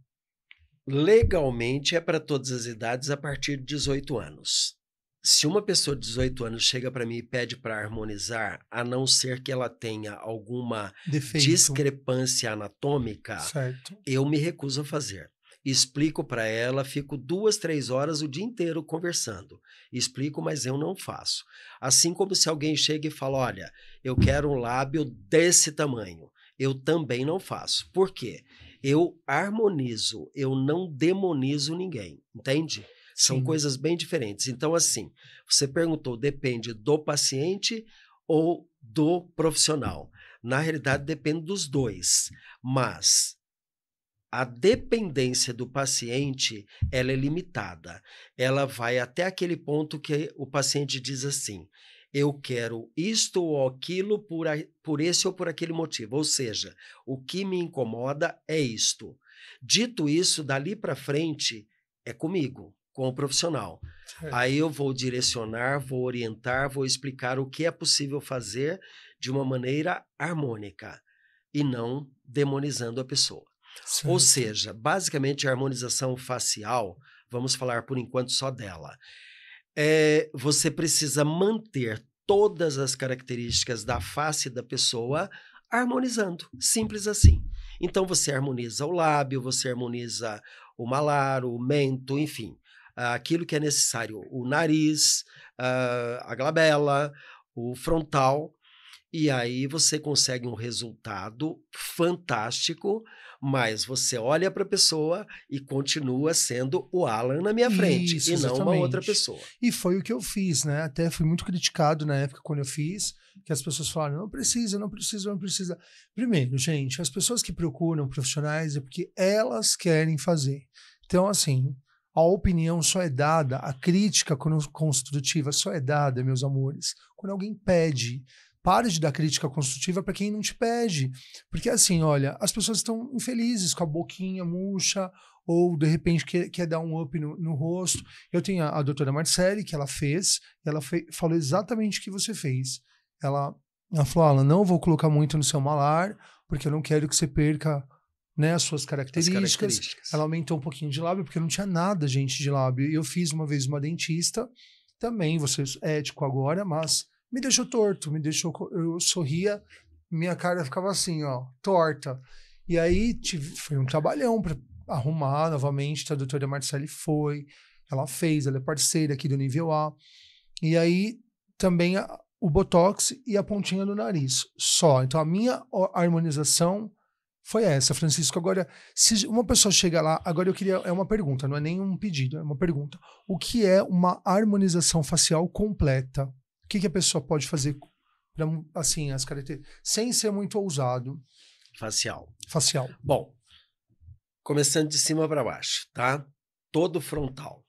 Legalmente é para todas as idades a partir de 18 anos. Se uma pessoa de 18 anos chega para mim e pede para harmonizar, a não ser que ela tenha alguma Defeito. discrepância anatômica, certo. eu me recuso a fazer explico para ela, fico duas, três horas o dia inteiro conversando. Explico, mas eu não faço. Assim como se alguém chega e fala: olha, eu quero um lábio desse tamanho. Eu também não faço. Por quê? Eu harmonizo, eu não demonizo ninguém, entende? São Sim. coisas bem diferentes. Então, assim, você perguntou, depende do paciente ou do profissional. Na realidade, depende dos dois. Mas a dependência do paciente ela é limitada. Ela vai até aquele ponto que o paciente diz assim: eu quero isto ou aquilo por, a, por esse ou por aquele motivo. Ou seja, o que me incomoda é isto. Dito isso, dali para frente é comigo, com o profissional. Aí eu vou direcionar, vou orientar, vou explicar o que é possível fazer de uma maneira harmônica e não demonizando a pessoa. Sim. Ou seja, basicamente a harmonização facial, vamos falar por enquanto só dela. É, você precisa manter todas as características da face da pessoa harmonizando, simples assim. Então você harmoniza o lábio, você harmoniza o malar, o mento, enfim, aquilo que é necessário, o nariz, ah, a glabela, o frontal, e aí você consegue um resultado fantástico, mas você olha para a pessoa e continua sendo o Alan na minha Isso, frente e exatamente. não uma outra pessoa. E foi o que eu fiz, né? Até fui muito criticado na época quando eu fiz, que as pessoas falaram: não precisa, não precisa, não precisa. Primeiro, gente, as pessoas que procuram profissionais é porque elas querem fazer. Então, assim, a opinião só é dada, a crítica construtiva só é dada, meus amores, quando alguém pede. Pare de dar crítica construtiva para quem não te pede. Porque, assim, olha, as pessoas estão infelizes com a boquinha murcha ou, de repente, quer, quer dar um up no, no rosto. Eu tenho a, a doutora Marcele, que ela fez, ela fe falou exatamente o que você fez. Ela, ela falou: Alan, não vou colocar muito no seu malar, porque eu não quero que você perca né, as suas características. As características. Ela aumentou um pouquinho de lábio, porque não tinha nada, gente, de lábio. Eu fiz uma vez uma dentista, também, você é ético agora, mas me deixou torto, me deixou. Eu sorria, minha cara ficava assim, ó, torta. E aí tive, foi um trabalhão para arrumar novamente. Então a doutora Marcelli foi, ela fez, ela é parceira aqui do nível A. E aí também a, o botox e a pontinha do nariz, só. Então a minha harmonização foi essa, Francisco. Agora, se uma pessoa chega lá, agora eu queria. É uma pergunta, não é nenhum pedido, é uma pergunta. O que é uma harmonização facial completa? que, que a pessoa pode fazer pra, assim, as características, sem ser muito ousado? Facial. Facial. Bom, começando de cima para baixo, tá? Todo frontal.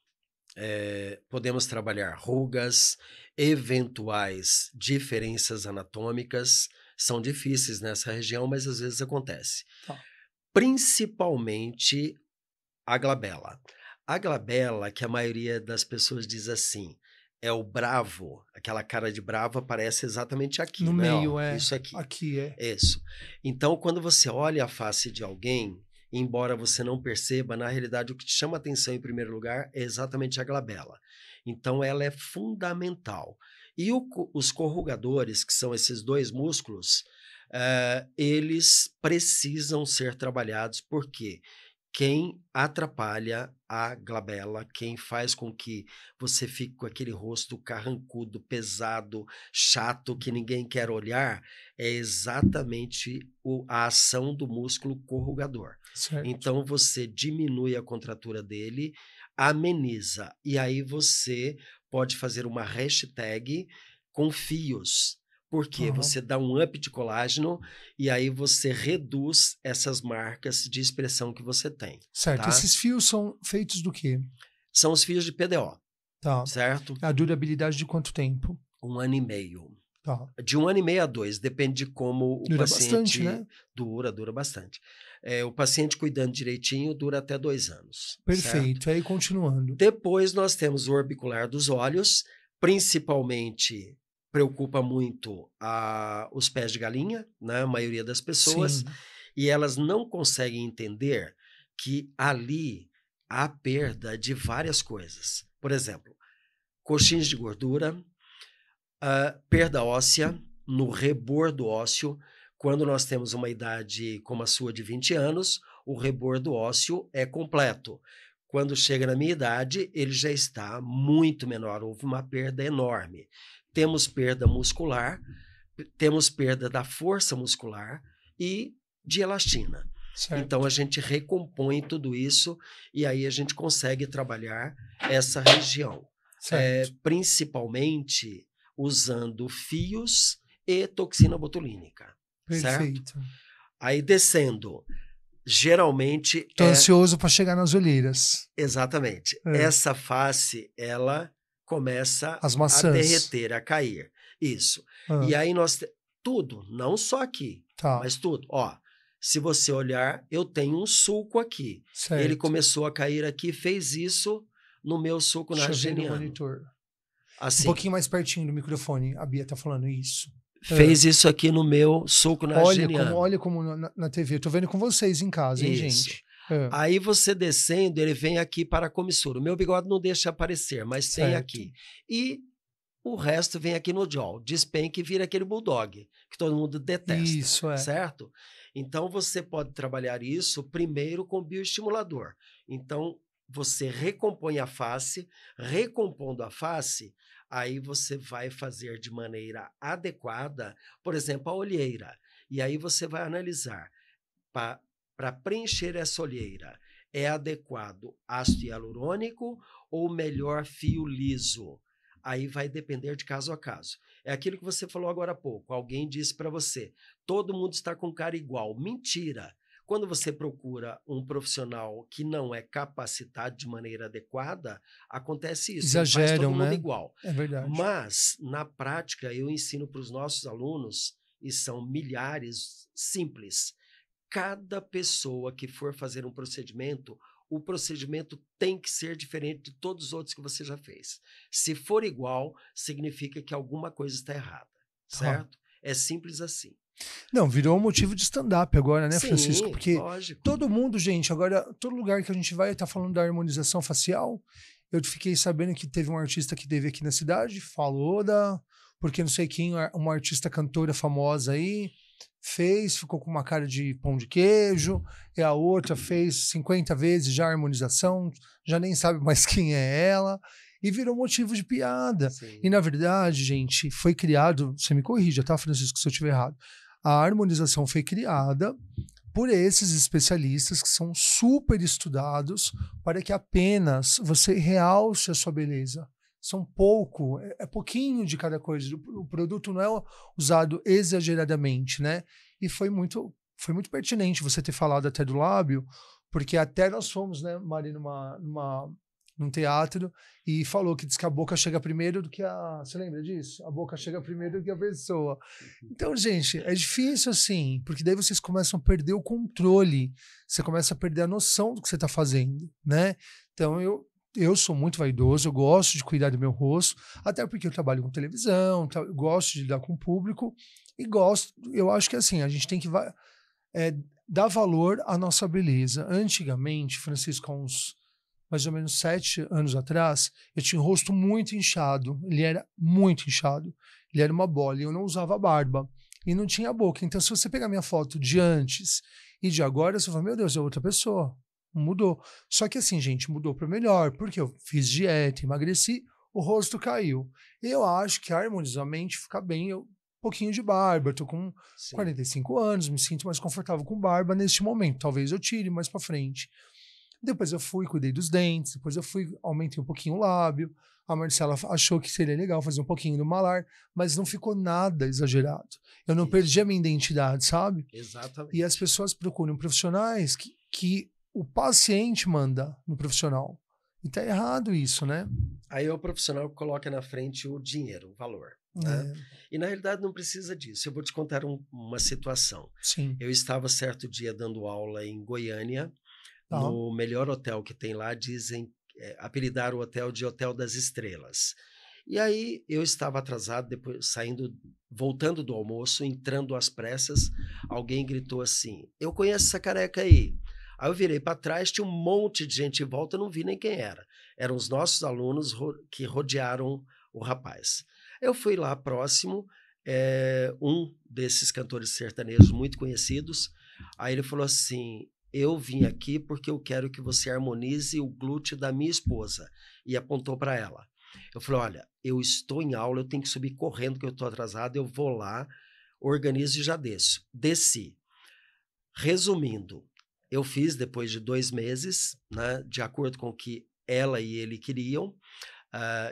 É, podemos trabalhar rugas, eventuais diferenças anatômicas, são difíceis nessa região, mas às vezes acontece. Tá. Principalmente a glabela. A glabela, que a maioria das pessoas diz assim, é o bravo, aquela cara de bravo aparece exatamente aqui. No né? meio, é. Isso aqui. Aqui, é. Isso. Então, quando você olha a face de alguém, embora você não perceba, na realidade o que te chama atenção em primeiro lugar é exatamente a glabela. Então, ela é fundamental. E o, os corrugadores, que são esses dois músculos, uh, eles precisam ser trabalhados porque quem atrapalha a glabela, quem faz com que você fique com aquele rosto carrancudo, pesado, chato, que ninguém quer olhar, é exatamente o, a ação do músculo corrugador. Certo. Então você diminui a contratura dele, ameniza, e aí você pode fazer uma hashtag com fios porque uhum. você dá um up de colágeno e aí você reduz essas marcas de expressão que você tem. Certo. Tá? Esses fios são feitos do quê? São os fios de PDO. Tá. Certo? A durabilidade de quanto tempo? Um ano e meio. Tá. De um ano e meio a dois, depende de como o dura paciente. Bastante, né? Dura, dura bastante. É, o paciente cuidando direitinho dura até dois anos. Perfeito. Certo? Aí continuando. Depois nós temos o orbicular dos olhos, principalmente preocupa muito a, os pés de galinha, né? maioria das pessoas, Sim. e elas não conseguem entender que ali há perda de várias coisas. Por exemplo, coxins de gordura, uh, perda óssea no rebordo ósseo. Quando nós temos uma idade como a sua de 20 anos, o rebordo ósseo é completo. Quando chega na minha idade, ele já está muito menor, houve uma perda enorme temos perda muscular, temos perda da força muscular e de elastina. Certo. Então a gente recompõe tudo isso e aí a gente consegue trabalhar essa região. É, principalmente usando fios e toxina botulínica. Perfeito. Certo? Aí descendo, geralmente. Estou é... ansioso para chegar nas olheiras. Exatamente. É. Essa face, ela começa a derreter, a cair. Isso. Ah. E aí nós. Te... Tudo, não só aqui, tá. mas tudo. Ó, se você olhar, eu tenho um sulco aqui. Certo. Ele começou a cair aqui, fez isso no meu sulco na monitor. Assim. Um pouquinho mais pertinho do microfone, a Bia tá falando isso. Fez é. isso aqui no meu sulco na Olha como, olha como na, na TV, tô vendo com vocês em casa, hein, isso. gente? É. Aí você descendo, ele vem aqui para a comissura. O meu bigode não deixa aparecer, mas tem aqui. E o resto vem aqui no jaw. Despenca e vira aquele bulldog, que todo mundo detesta. Isso, é. Certo? Então, você pode trabalhar isso primeiro com bioestimulador. Então, você recompõe a face, recompondo a face, aí você vai fazer de maneira adequada, por exemplo, a olheira. E aí você vai analisar. Pa para preencher essa olheira, é adequado ácido hialurônico ou melhor fio liso? Aí vai depender de caso a caso. É aquilo que você falou agora há pouco. Alguém disse para você: todo mundo está com cara igual. Mentira! Quando você procura um profissional que não é capacitado de maneira adequada, acontece isso. Exageram, todo mundo né? igual. É verdade. Mas, na prática, eu ensino para os nossos alunos, e são milhares, simples cada pessoa que for fazer um procedimento, o procedimento tem que ser diferente de todos os outros que você já fez. Se for igual, significa que alguma coisa está errada, certo? Ah. É simples assim. Não, virou um motivo de stand-up agora, né, Sim, Francisco? Porque lógico. todo mundo, gente, agora, todo lugar que a gente vai tá falando da harmonização facial. Eu fiquei sabendo que teve um artista que teve aqui na cidade, falou da. Porque não sei quem, uma artista cantora famosa aí, fez, ficou com uma cara de pão de queijo, e a outra fez 50 vezes já a harmonização, já nem sabe mais quem é ela, e virou motivo de piada. Sim. E na verdade, gente, foi criado, você me corrija, tá, Francisco, se eu estiver errado. A harmonização foi criada por esses especialistas que são super estudados para que apenas você realce a sua beleza são pouco, é, é pouquinho de cada coisa. O produto não é usado exageradamente, né? E foi muito, foi muito pertinente você ter falado até do lábio, porque até nós fomos, né, Mari, numa, numa, num teatro e falou que diz que a boca chega primeiro do que a. Você lembra disso? A boca chega primeiro do que a pessoa. Uhum. Então, gente, é difícil assim, porque daí vocês começam a perder o controle, você começa a perder a noção do que você está fazendo, né? Então, eu, eu sou muito vaidoso, eu gosto de cuidar do meu rosto, até porque eu trabalho com televisão, tá, eu gosto de lidar com o público e gosto. Eu acho que assim, a gente tem que é, dar valor à nossa beleza. Antigamente, Francisco, há uns mais ou menos sete anos atrás, eu tinha o rosto muito inchado, ele era muito inchado, ele era uma bola, e eu não usava barba e não tinha boca. Então, se você pegar minha foto de antes e de agora, você fala, meu Deus, é outra pessoa. Mudou. Só que assim, gente, mudou para melhor, porque eu fiz dieta, emagreci, o rosto caiu. Eu acho que harmonizamente fica bem eu um pouquinho de barba. Eu tô com Sim. 45 anos, me sinto mais confortável com barba neste momento. Talvez eu tire mais para frente. Depois eu fui, cuidei dos dentes, depois eu fui, aumentei um pouquinho o lábio. A Marcela achou que seria legal fazer um pouquinho do malar, mas não ficou nada exagerado. Eu não Isso. perdi a minha identidade, sabe? Exatamente. E as pessoas procuram profissionais que, que o paciente manda no profissional. E tá errado isso, né? Aí o profissional coloca na frente o dinheiro, o valor. Né? É. E na realidade não precisa disso. Eu vou te contar um, uma situação. Sim. Eu estava certo dia dando aula em Goiânia, tá. no melhor hotel que tem lá, dizem é, apelidar o hotel de Hotel das Estrelas. E aí eu estava atrasado, depois saindo, voltando do almoço, entrando às pressas, alguém gritou assim: "Eu conheço essa careca aí". Aí eu virei para trás, tinha um monte de gente em volta, não vi nem quem era. Eram os nossos alunos ro que rodearam o rapaz. Eu fui lá próximo, é, um desses cantores sertanejos muito conhecidos. Aí ele falou assim: Eu vim aqui porque eu quero que você harmonize o glúteo da minha esposa. E apontou para ela. Eu falei: Olha, eu estou em aula, eu tenho que subir correndo, que eu estou atrasado, eu vou lá, organizo e já desço. Desci. Resumindo, eu fiz depois de dois meses, né, de acordo com o que ela e ele queriam, uh,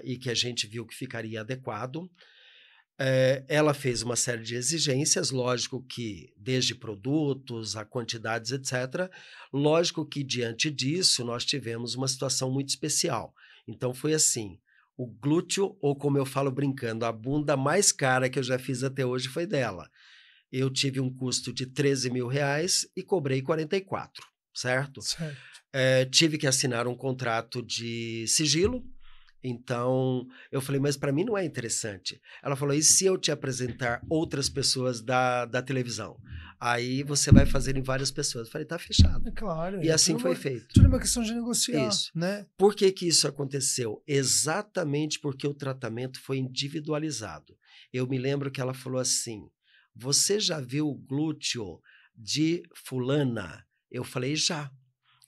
e que a gente viu que ficaria adequado. É, ela fez uma série de exigências, lógico que desde produtos a quantidades, etc. Lógico que diante disso nós tivemos uma situação muito especial. Então foi assim: o glúteo, ou como eu falo brincando, a bunda mais cara que eu já fiz até hoje foi dela eu tive um custo de 13 mil reais e cobrei 44, certo? certo. É, tive que assinar um contrato de sigilo. Então, eu falei, mas para mim não é interessante. Ela falou, e se eu te apresentar outras pessoas da, da televisão? Aí você vai fazer em várias pessoas. Eu falei, tá fechado. É claro. E é, assim foi uma, feito. Tudo é uma questão de negociar, isso. né? Por que que isso aconteceu? Exatamente porque o tratamento foi individualizado. Eu me lembro que ela falou assim, você já viu o glúteo de fulana? Eu falei, já.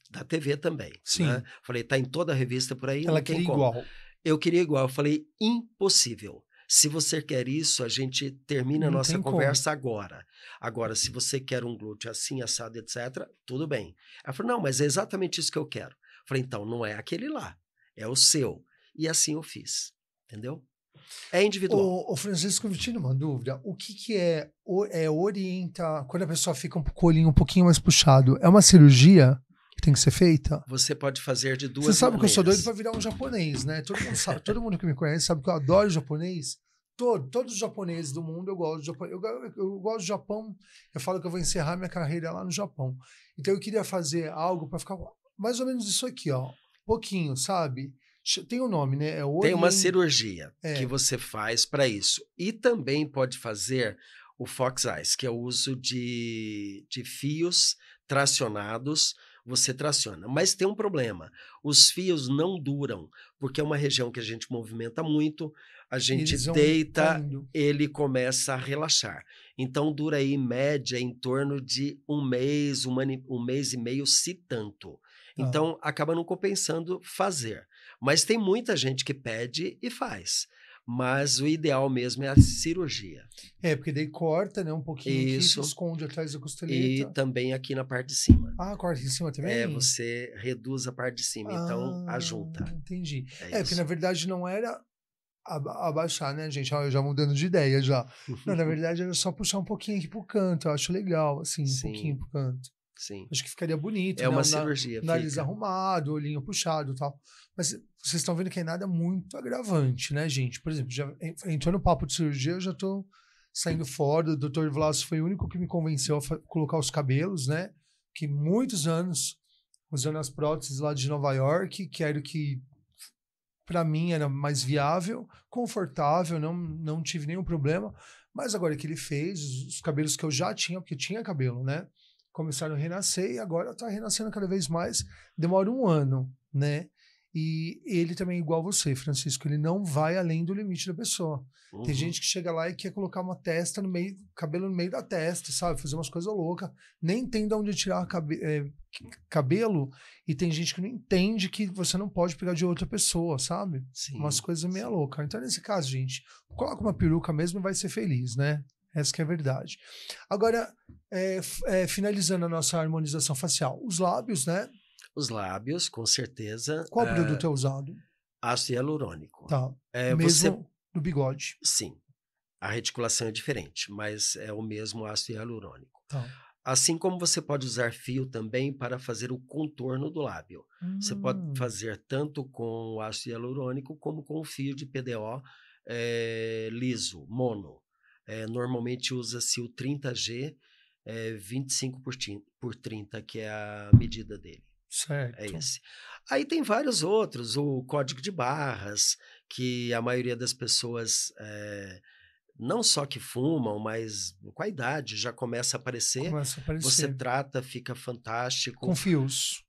Da TV também. Né? Sim. Né? Falei, tá em toda a revista por aí. Ela queria igual. Eu queria igual. Eu falei, impossível. Se você quer isso, a gente termina a nossa conversa como. agora. Agora, se você quer um glúteo assim, assado, etc., tudo bem. Ela falou, não, mas é exatamente isso que eu quero. Eu falei, então, não é aquele lá, é o seu. E assim eu fiz, entendeu? É individual. O, o Francisco Vitino, uma dúvida. O que, que é, o, é orienta quando a pessoa fica um colinho um pouquinho mais puxado? É uma cirurgia? que tem que ser feita? Você pode fazer de duas Você sabe maneiras. que eu sou doido para virar um japonês, né? Todo mundo sabe, todo mundo que me conhece sabe que eu adoro japonês. Todo, todos os japoneses do mundo eu gosto do Japão. Eu, eu, eu, gosto do Japão. Eu falo que eu vou encerrar minha carreira lá no Japão. Então eu queria fazer algo para ficar mais ou menos isso aqui, ó. Pouquinho, sabe? Tem o um nome, né? É Tem uma cirurgia é. que você faz para isso. E também pode fazer o Fox Eyes, que é o uso de, de fios tracionados você traciona. Mas tem um problema: os fios não duram, porque é uma região que a gente movimenta muito, a gente deita, ele começa a relaxar. Então dura aí, em média, em torno de um mês, um, um mês e meio, se tanto. Ah. Então acaba não compensando fazer. Mas tem muita gente que pede e faz. Mas o ideal mesmo é a cirurgia. É, porque daí corta, né? Um pouquinho isso aqui, esconde atrás da costeleta. E também aqui na parte de cima. Ah, corta aqui em cima também? É, você reduz a parte de cima, então ah, então ajunta. Entendi. É, é porque na verdade não era abaixar, né, gente? Eu já mudando de ideia já. Não, na verdade era só puxar um pouquinho aqui pro canto, eu acho legal, assim, um Sim. pouquinho pro canto. Sim. Acho que ficaria bonito. É né? uma cirurgia. Na, nariz arrumado, olhinho puxado tal. Mas vocês estão vendo que é nada muito agravante, né, gente? Por exemplo, já entrou no papo de cirurgia, eu já tô saindo fora. O doutor Vlasco foi o único que me convenceu a colocar os cabelos, né? Que muitos anos usando as próteses lá de Nova York, que era o que para mim era mais viável, confortável, não, não tive nenhum problema. Mas agora que ele fez, os cabelos que eu já tinha, porque eu tinha cabelo, né? começaram a renascer e agora está renascendo cada vez mais. Demora um ano, né? E ele também é igual você, Francisco. Ele não vai além do limite da pessoa. Uhum. Tem gente que chega lá e quer colocar uma testa no meio, cabelo no meio da testa, sabe? Fazer umas coisas loucas. Nem tem de onde tirar cabe, é, cabelo. E tem gente que não entende que você não pode pegar de outra pessoa, sabe? Sim. Umas coisas meio loucas. Então, nesse caso, gente, coloca uma peruca mesmo e vai ser feliz, né? Essa que é a verdade. Agora, é, é, finalizando a nossa harmonização facial, os lábios, né? Os lábios, com certeza. Qual é, produto é usado? Ácido hialurônico. Tá. É, mesmo você... do bigode. Sim. A reticulação é diferente, mas é o mesmo ácido hialurônico. Tá. Assim como você pode usar fio também para fazer o contorno do lábio. Hum. Você pode hum. fazer tanto com o ácido hialurônico como com o fio de PDO é, liso, mono. É, normalmente usa-se o 30G, é 25 por, por 30, que é a medida dele. É certo. É esse. Aí tem vários outros, o código de barras, que a maioria das pessoas, é, não só que fumam, mas com a idade já começa a aparecer. Começa a aparecer. Você trata, fica fantástico. Com fios.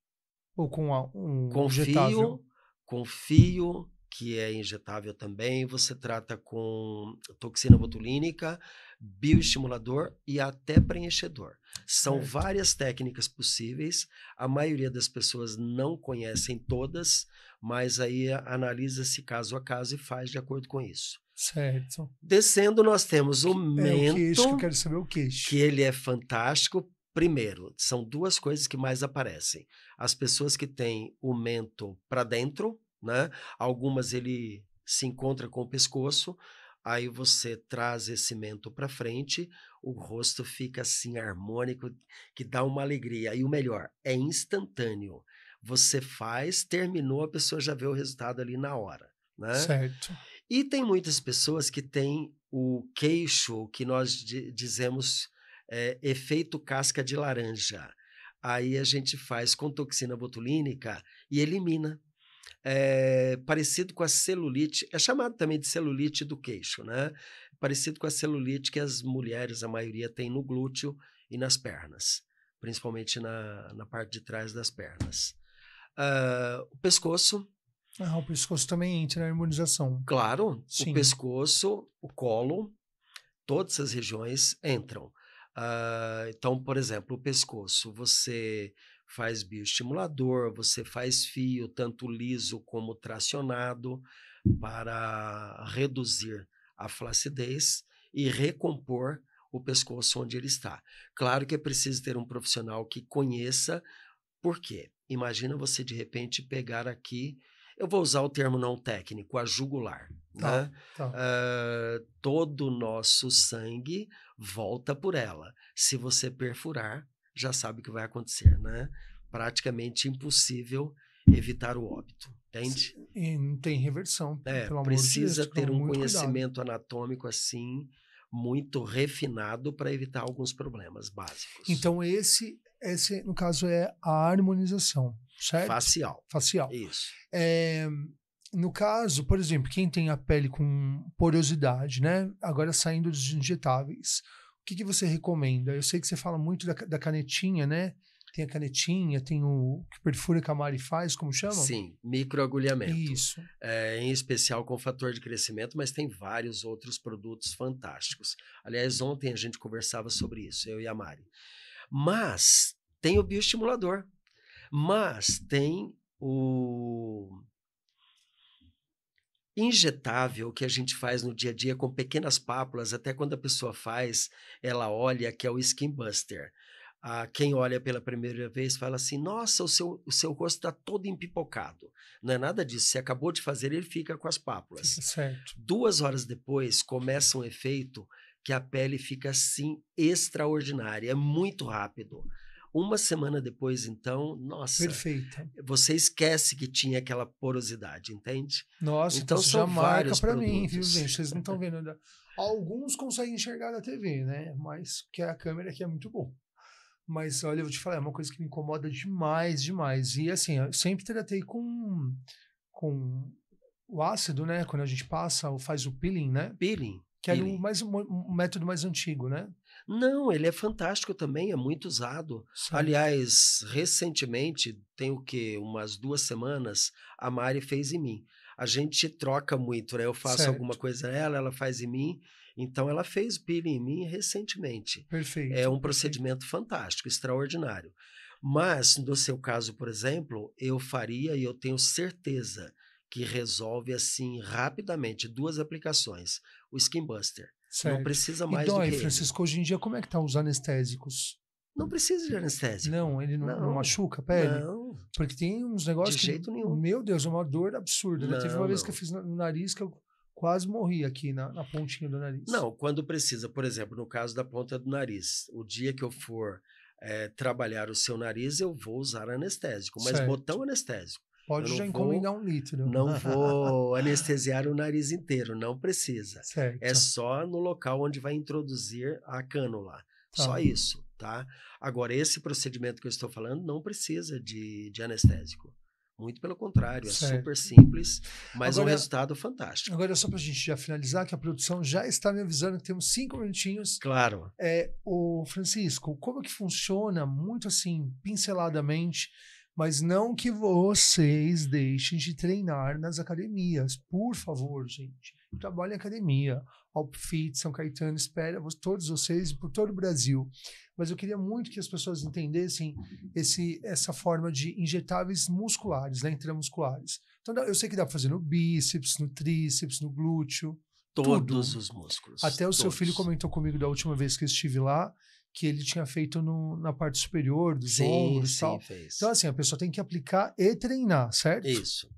Ou com um Confio, injetável. com fio, que é injetável também, você trata com toxina botulínica, bioestimulador e até preenchedor. São certo. várias técnicas possíveis. A maioria das pessoas não conhecem todas, mas aí analisa-se caso a caso e faz de acordo com isso. Certo. Descendo, nós temos o é mento. O queixo, que eu quero saber o queixo. Que ele é fantástico. Primeiro, são duas coisas que mais aparecem. As pessoas que têm o mento para dentro, né? Algumas ele se encontra com o pescoço, aí você traz esse mento para frente, o rosto fica assim harmônico, que dá uma alegria. E o melhor, é instantâneo. Você faz, terminou, a pessoa já vê o resultado ali na hora, né? Certo. E tem muitas pessoas que têm o queixo que nós dizemos é, efeito casca de laranja. Aí a gente faz com toxina botulínica e elimina é, parecido com a celulite, é chamado também de celulite do queixo, né? Parecido com a celulite que as mulheres, a maioria, tem no glúteo e nas pernas, principalmente na, na parte de trás das pernas. Uh, o pescoço. Ah, o pescoço também entra na harmonização. Claro, Sim. o pescoço, o colo, todas as regiões entram. Uh, então, por exemplo, o pescoço, você faz bioestimulador, você faz fio, tanto liso como tracionado, para reduzir a flacidez e recompor o pescoço onde ele está. Claro que é preciso ter um profissional que conheça, porque imagina você de repente pegar aqui, eu vou usar o termo não técnico, a jugular. Tá, né? Tá. Uh, todo o nosso sangue volta por ela. Se você perfurar, já sabe o que vai acontecer, né? Praticamente impossível evitar o óbito, entende? E não tem reversão. É, precisa de Deus, ter um conhecimento cuidado. anatômico assim muito refinado para evitar alguns problemas básicos. Então esse esse no caso é a harmonização, certo? Facial. Facial. Isso. É, no caso, por exemplo, quem tem a pele com porosidade, né? Agora saindo dos injetáveis, que, que você recomenda? Eu sei que você fala muito da, da canetinha, né? Tem a canetinha, tem o que perfura que a Mari faz, como chama? Sim, microagulhamento. Isso. É, em especial com fator de crescimento, mas tem vários outros produtos fantásticos. Aliás, ontem a gente conversava sobre isso, eu e a Mari. Mas tem o bioestimulador, mas tem o injetável que a gente faz no dia a dia com pequenas pápulas, até quando a pessoa faz, ela olha, que é o Skin Buster. Ah, quem olha pela primeira vez fala assim: nossa, o seu, o seu rosto está todo empipocado. Não é nada disso. Você acabou de fazer, ele fica com as pápulas. Certo. Duas horas depois começa um efeito que a pele fica assim extraordinária, é muito rápido. Uma semana depois, então, nossa. Perfeita. Você esquece que tinha aquela porosidade, entende? Nossa, então, então já marca para mim, viu, gente? Vocês não estão vendo. Né? Alguns conseguem enxergar da TV, né? Mas que é a câmera aqui é muito bom. Mas olha, eu vou te falar, é uma coisa que me incomoda demais, demais. E assim, eu sempre tratei com, com o ácido, né? Quando a gente passa ou faz o peeling, né? Peeling. Que peeling. o mais, um método mais antigo, né? Não, ele é fantástico também, é muito usado. Sim. Aliás, recentemente, tem o que umas duas semanas, a Mari fez em mim. A gente troca muito, né? Eu faço certo. alguma coisa ela, ela faz em mim. Então, ela fez peeling em mim recentemente. É perfeito. É um procedimento perfeito. fantástico, extraordinário. Mas, no seu caso, por exemplo, eu faria e eu tenho certeza que resolve assim rapidamente duas aplicações: o Skin Buster. Certo. Não precisa mais e dói, do que Francisco, hoje em dia, como é que tá os anestésicos? Não precisa de anestésico. Não, ele não, não. não machuca a pele? Não. Porque tem uns negócios. De que, jeito nenhum. Meu Deus, é uma dor absurda. Não, né? Teve uma vez que eu fiz no nariz que eu quase morri aqui na, na, pontinha do nariz. Não, quando precisa, por exemplo, no caso da ponta do nariz, o dia que eu for é, trabalhar o seu nariz, eu vou usar anestésico, mas certo. botão anestésico. Pode já encomendar um litro. Não vou anestesiar o nariz inteiro, não precisa. Certo. É só no local onde vai introduzir a cânula. Tá. Só isso, tá? Agora, esse procedimento que eu estou falando não precisa de, de anestésico. Muito pelo contrário, é certo. super simples, mas é agora, um resultado fantástico. Agora, só para a gente já finalizar, que a produção já está me avisando que temos cinco minutinhos. Claro. É, o Francisco, como que funciona, muito assim, pinceladamente, mas não que vocês deixem de treinar nas academias. Por favor, gente. Trabalhe em academia. Outfit, São Caetano, espera todos vocês e por todo o Brasil. Mas eu queria muito que as pessoas entendessem esse, essa forma de injetáveis musculares, né, intramusculares. Então, eu sei que dá para fazer no bíceps, no tríceps, no glúteo. Todos tudo. os músculos. Até o todos. seu filho comentou comigo da última vez que eu estive lá que ele tinha feito no, na parte superior dos sim, ombros e tal. Fez. Então, assim, a pessoa tem que aplicar e treinar, certo? Isso.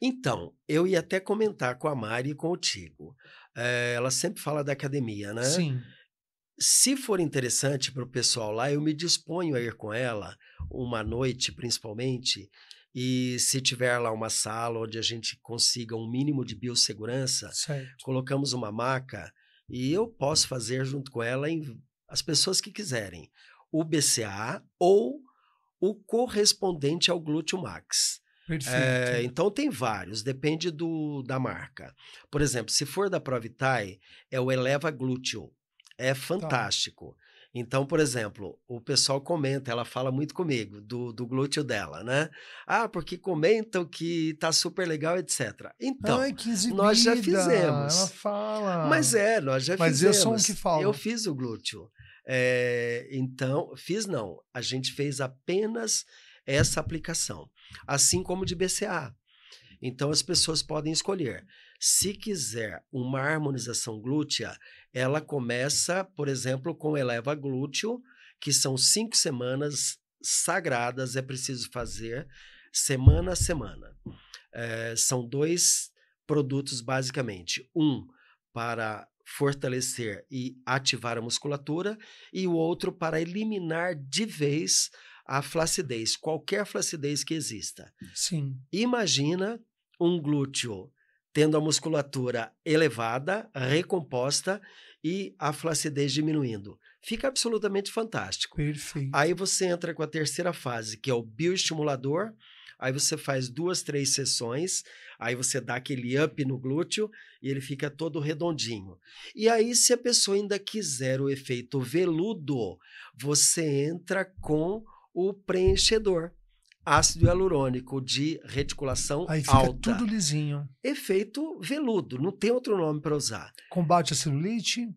Então, eu ia até comentar com a Mari e com o Tigo. É, eh, ela sempre fala da academia, né? Sim. Se for interessante para o pessoal lá, eu me disponho a ir com ela, uma noite principalmente, e se tiver lá uma sala onde a gente consiga um mínimo de biossegurança, certo. colocamos uma maca e eu posso fazer junto com ela em as pessoas que quiserem, o BCA ou o correspondente ao glúteo max. É, então tem vários, depende do, da marca. Por exemplo, se for da Provitae, é o Eleva Glúteo. É tá. fantástico. Então, por exemplo, o pessoal comenta, ela fala muito comigo, do, do glúteo dela, né? Ah, porque comentam que tá super legal, etc. Então, Ai, nós já fizemos. Ela fala. Mas é, nós já Mas fizemos. Mas eu sou um que fala. Eu fiz o glúteo. É, então, fiz não. A gente fez apenas essa aplicação. Assim como de BCA. Então, as pessoas podem escolher. Se quiser uma harmonização glútea, ela começa, por exemplo, com eleva glúteo, que são cinco semanas sagradas, é preciso fazer semana a semana. É, são dois produtos, basicamente. Um para fortalecer e ativar a musculatura, e o outro para eliminar de vez a flacidez, qualquer flacidez que exista. Sim. Imagina um glúteo tendo a musculatura elevada, recomposta e a flacidez diminuindo. Fica absolutamente fantástico. Perfeito. Aí você entra com a terceira fase, que é o bioestimulador. Aí você faz duas, três sessões, aí você dá aquele up no glúteo e ele fica todo redondinho. E aí, se a pessoa ainda quiser o efeito veludo, você entra com o preenchedor ácido hialurônico de reticulação Aí fica alta. tudo lisinho. Efeito veludo, não tem outro nome para usar. Combate a celulite?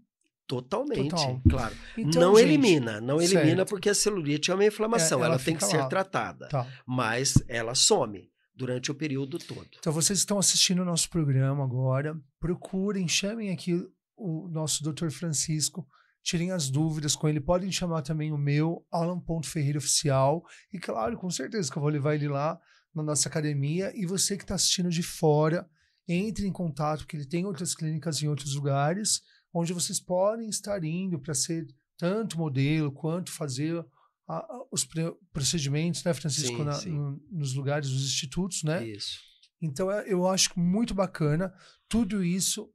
Totalmente, Total. claro. Então, não gente, elimina, não elimina certo. porque a celulite é uma inflamação, é, ela, ela tem que lá. ser tratada, tá. mas ela some durante o período todo. Então vocês estão assistindo o nosso programa agora, procurem, chamem aqui o nosso Dr. Francisco, tirem as dúvidas com ele. Podem chamar também o meu, ferreira Oficial. E claro, com certeza que eu vou levar ele lá na nossa academia. E você que está assistindo de fora, entre em contato, porque ele tem outras clínicas em outros lugares, onde vocês podem estar indo para ser tanto modelo quanto fazer a, a, os procedimentos, né, Francisco, sim, na, sim. No, nos lugares, nos institutos, né? Isso. Então é, eu acho muito bacana tudo isso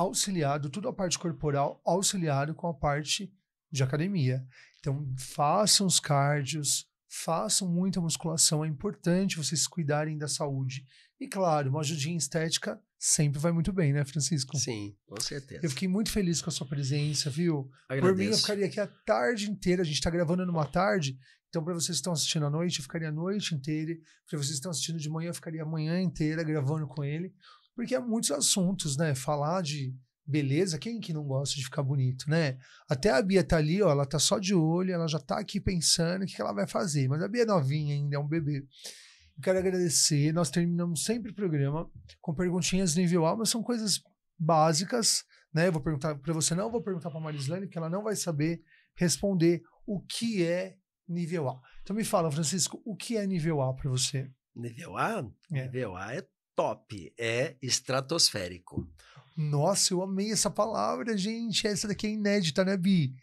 auxiliado, tudo a parte corporal auxiliado com a parte de academia. Então, façam os cardios, façam muita musculação, é importante vocês cuidarem da saúde. E claro, uma ajudinha estética sempre vai muito bem, né, Francisco? Sim, com certeza. Eu fiquei muito feliz com a sua presença, viu? Agradeço. Por mim, eu ficaria aqui a tarde inteira, a gente está gravando numa tarde, então para vocês que estão assistindo à noite, eu ficaria a noite inteira, para vocês que estão assistindo de manhã, eu ficaria a manhã inteira gravando com ele. Porque há muitos assuntos, né? Falar de beleza, quem que não gosta de ficar bonito, né? Até a Bia tá ali, ó, ela tá só de olho, ela já tá aqui pensando o que, ela vai fazer. Mas a Bia é novinha ainda, é um bebê. Eu quero agradecer. Nós terminamos sempre o programa com perguntinhas nível A, mas são coisas básicas, né? Eu vou perguntar para você, não vou perguntar para Marislane, porque ela não vai saber responder o que é nível A. Então me fala, Francisco, o que é nível A para você? Nível A? É. Nível A é top, é estratosférico. Nossa, eu amei essa palavra, gente. Essa daqui é inédita, né, Bi?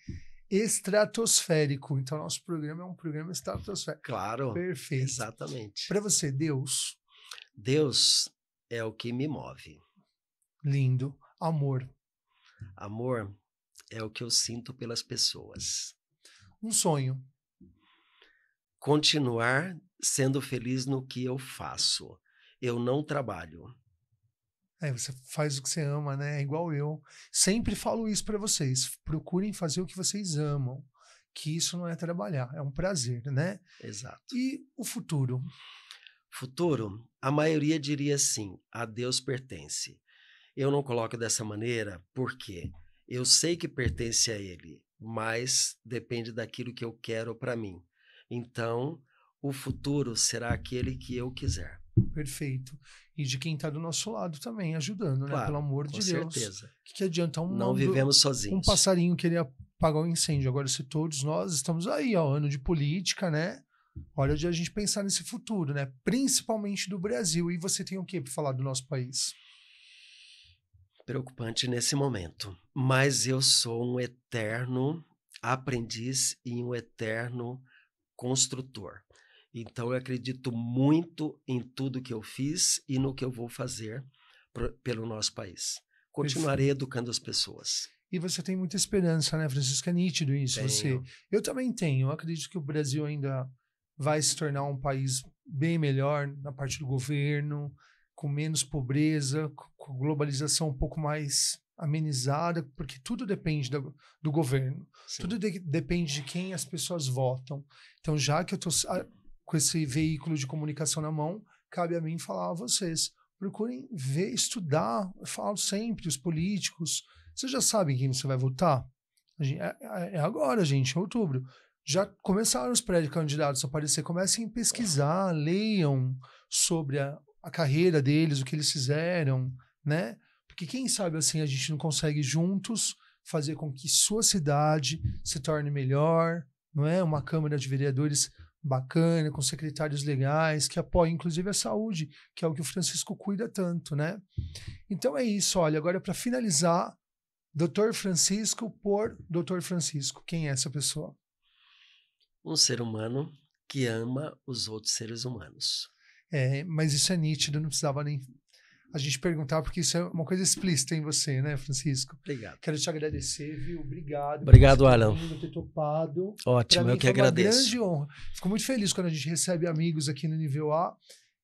Estratosférico. Então, nosso programa é um programa estratosférico. Claro. Perfeito. Exatamente. Para você, Deus. Deus é o que me move. Lindo. Amor. Amor é o que eu sinto pelas pessoas. Um sonho. Continuar sendo feliz no que eu faço eu não trabalho. É, você faz o que você ama, né? É igual eu. Sempre falo isso para vocês. Procurem fazer o que vocês amam, que isso não é trabalhar, é um prazer, né? Exato. E o futuro? Futuro, a maioria diria assim: a Deus pertence. Eu não coloco dessa maneira porque eu sei que pertence a Ele, mas depende daquilo que eu quero para mim. Então, o futuro será aquele que eu quiser. Perfeito. E de quem está do nosso lado também, ajudando, né? Claro, Pelo amor de Deus. Com certeza. O que, que, adianta um Não vivemos sozinhos. Um passarinho querer apagar um incêndio. Agora, se todos nós estamos aí, ó, ano de política, né? Olha de a gente pensar nesse futuro, né? Principalmente do Brasil. E você tem o que para falar do nosso país? Preocupante nesse momento. Mas eu sou um eterno aprendiz e um eterno construtor. Então, eu acredito muito em tudo que eu fiz e no que eu vou fazer pro, pelo nosso país. Continuarei Perfeito. educando as pessoas. E você tem muita esperança, né, Francisca? É nítido isso. Você, eu também tenho. Eu acredito que o Brasil ainda vai se tornar um país bem melhor na parte do governo, com menos pobreza, com a globalização um pouco mais amenizada, porque tudo depende do, do governo, Sim. tudo de, depende de quem as pessoas votam. Então, já que eu estou com esse veículo de comunicação na mão, cabe a mim falar a vocês. Procurem ver, estudar. Eu falo sempre, os políticos. Vocês já sabem quem você vai votar? É, é, é, agora, gente, em é outubro. Já começaram os pré-candidatos a aparecer. Comecem a pesquisar, leiam sobre a, a carreira deles, o que eles fizeram, né? Porque quem sabe assim a gente não consegue juntos fazer com que sua cidade se torne melhor, não é? Uma Câmara de Vereadores bacana, com secretários legais, que apoiam inclusive a saúde, que é o que o Francisco cuida tanto, né? Então é isso, olha, agora para finalizar, Dr. Francisco por Dr. Francisco, quem é essa pessoa? Um ser humano que ama os outros seres humanos. É, mas isso é nítido, não precisava nem a gente perguntar, porque isso é uma coisa explícita em você, né, Francisco? Obrigado. Quero te agradecer, viu? Obrigado. Obrigado, por Alan. Por ter topado. Ótimo, eu que agradeço. Uma grande honra. Fico muito feliz quando a gente recebe amigos aqui no nível A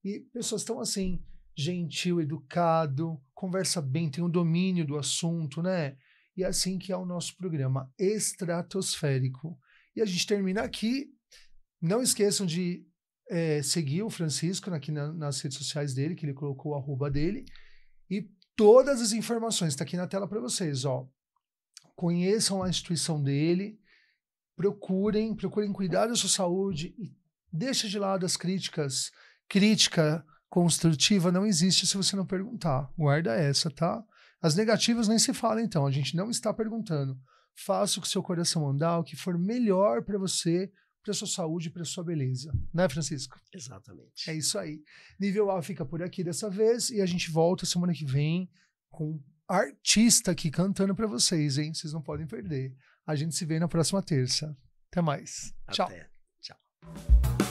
e pessoas tão assim, gentil, educado, conversa bem, tem um domínio do assunto, né? E é assim que é o nosso programa estratosférico. E a gente termina aqui. Não esqueçam de é, seguir o Francisco aqui na, nas redes sociais dele, que ele colocou o arroba dele. E todas as informações, está aqui na tela para vocês, ó. Conheçam a instituição dele, procurem, procurem cuidar da sua saúde e deixe de lado as críticas. Crítica construtiva não existe se você não perguntar. Guarda essa, tá? As negativas nem se fala, então. A gente não está perguntando. Faça o que seu coração mandar o que for melhor para você, para sua saúde, e para sua beleza, né, Francisco? Exatamente. É isso aí. Nível A fica por aqui dessa vez e a gente volta semana que vem com artista aqui cantando para vocês, hein? Vocês não podem perder. A gente se vê na próxima terça. Até mais. Até. Tchau. Tchau.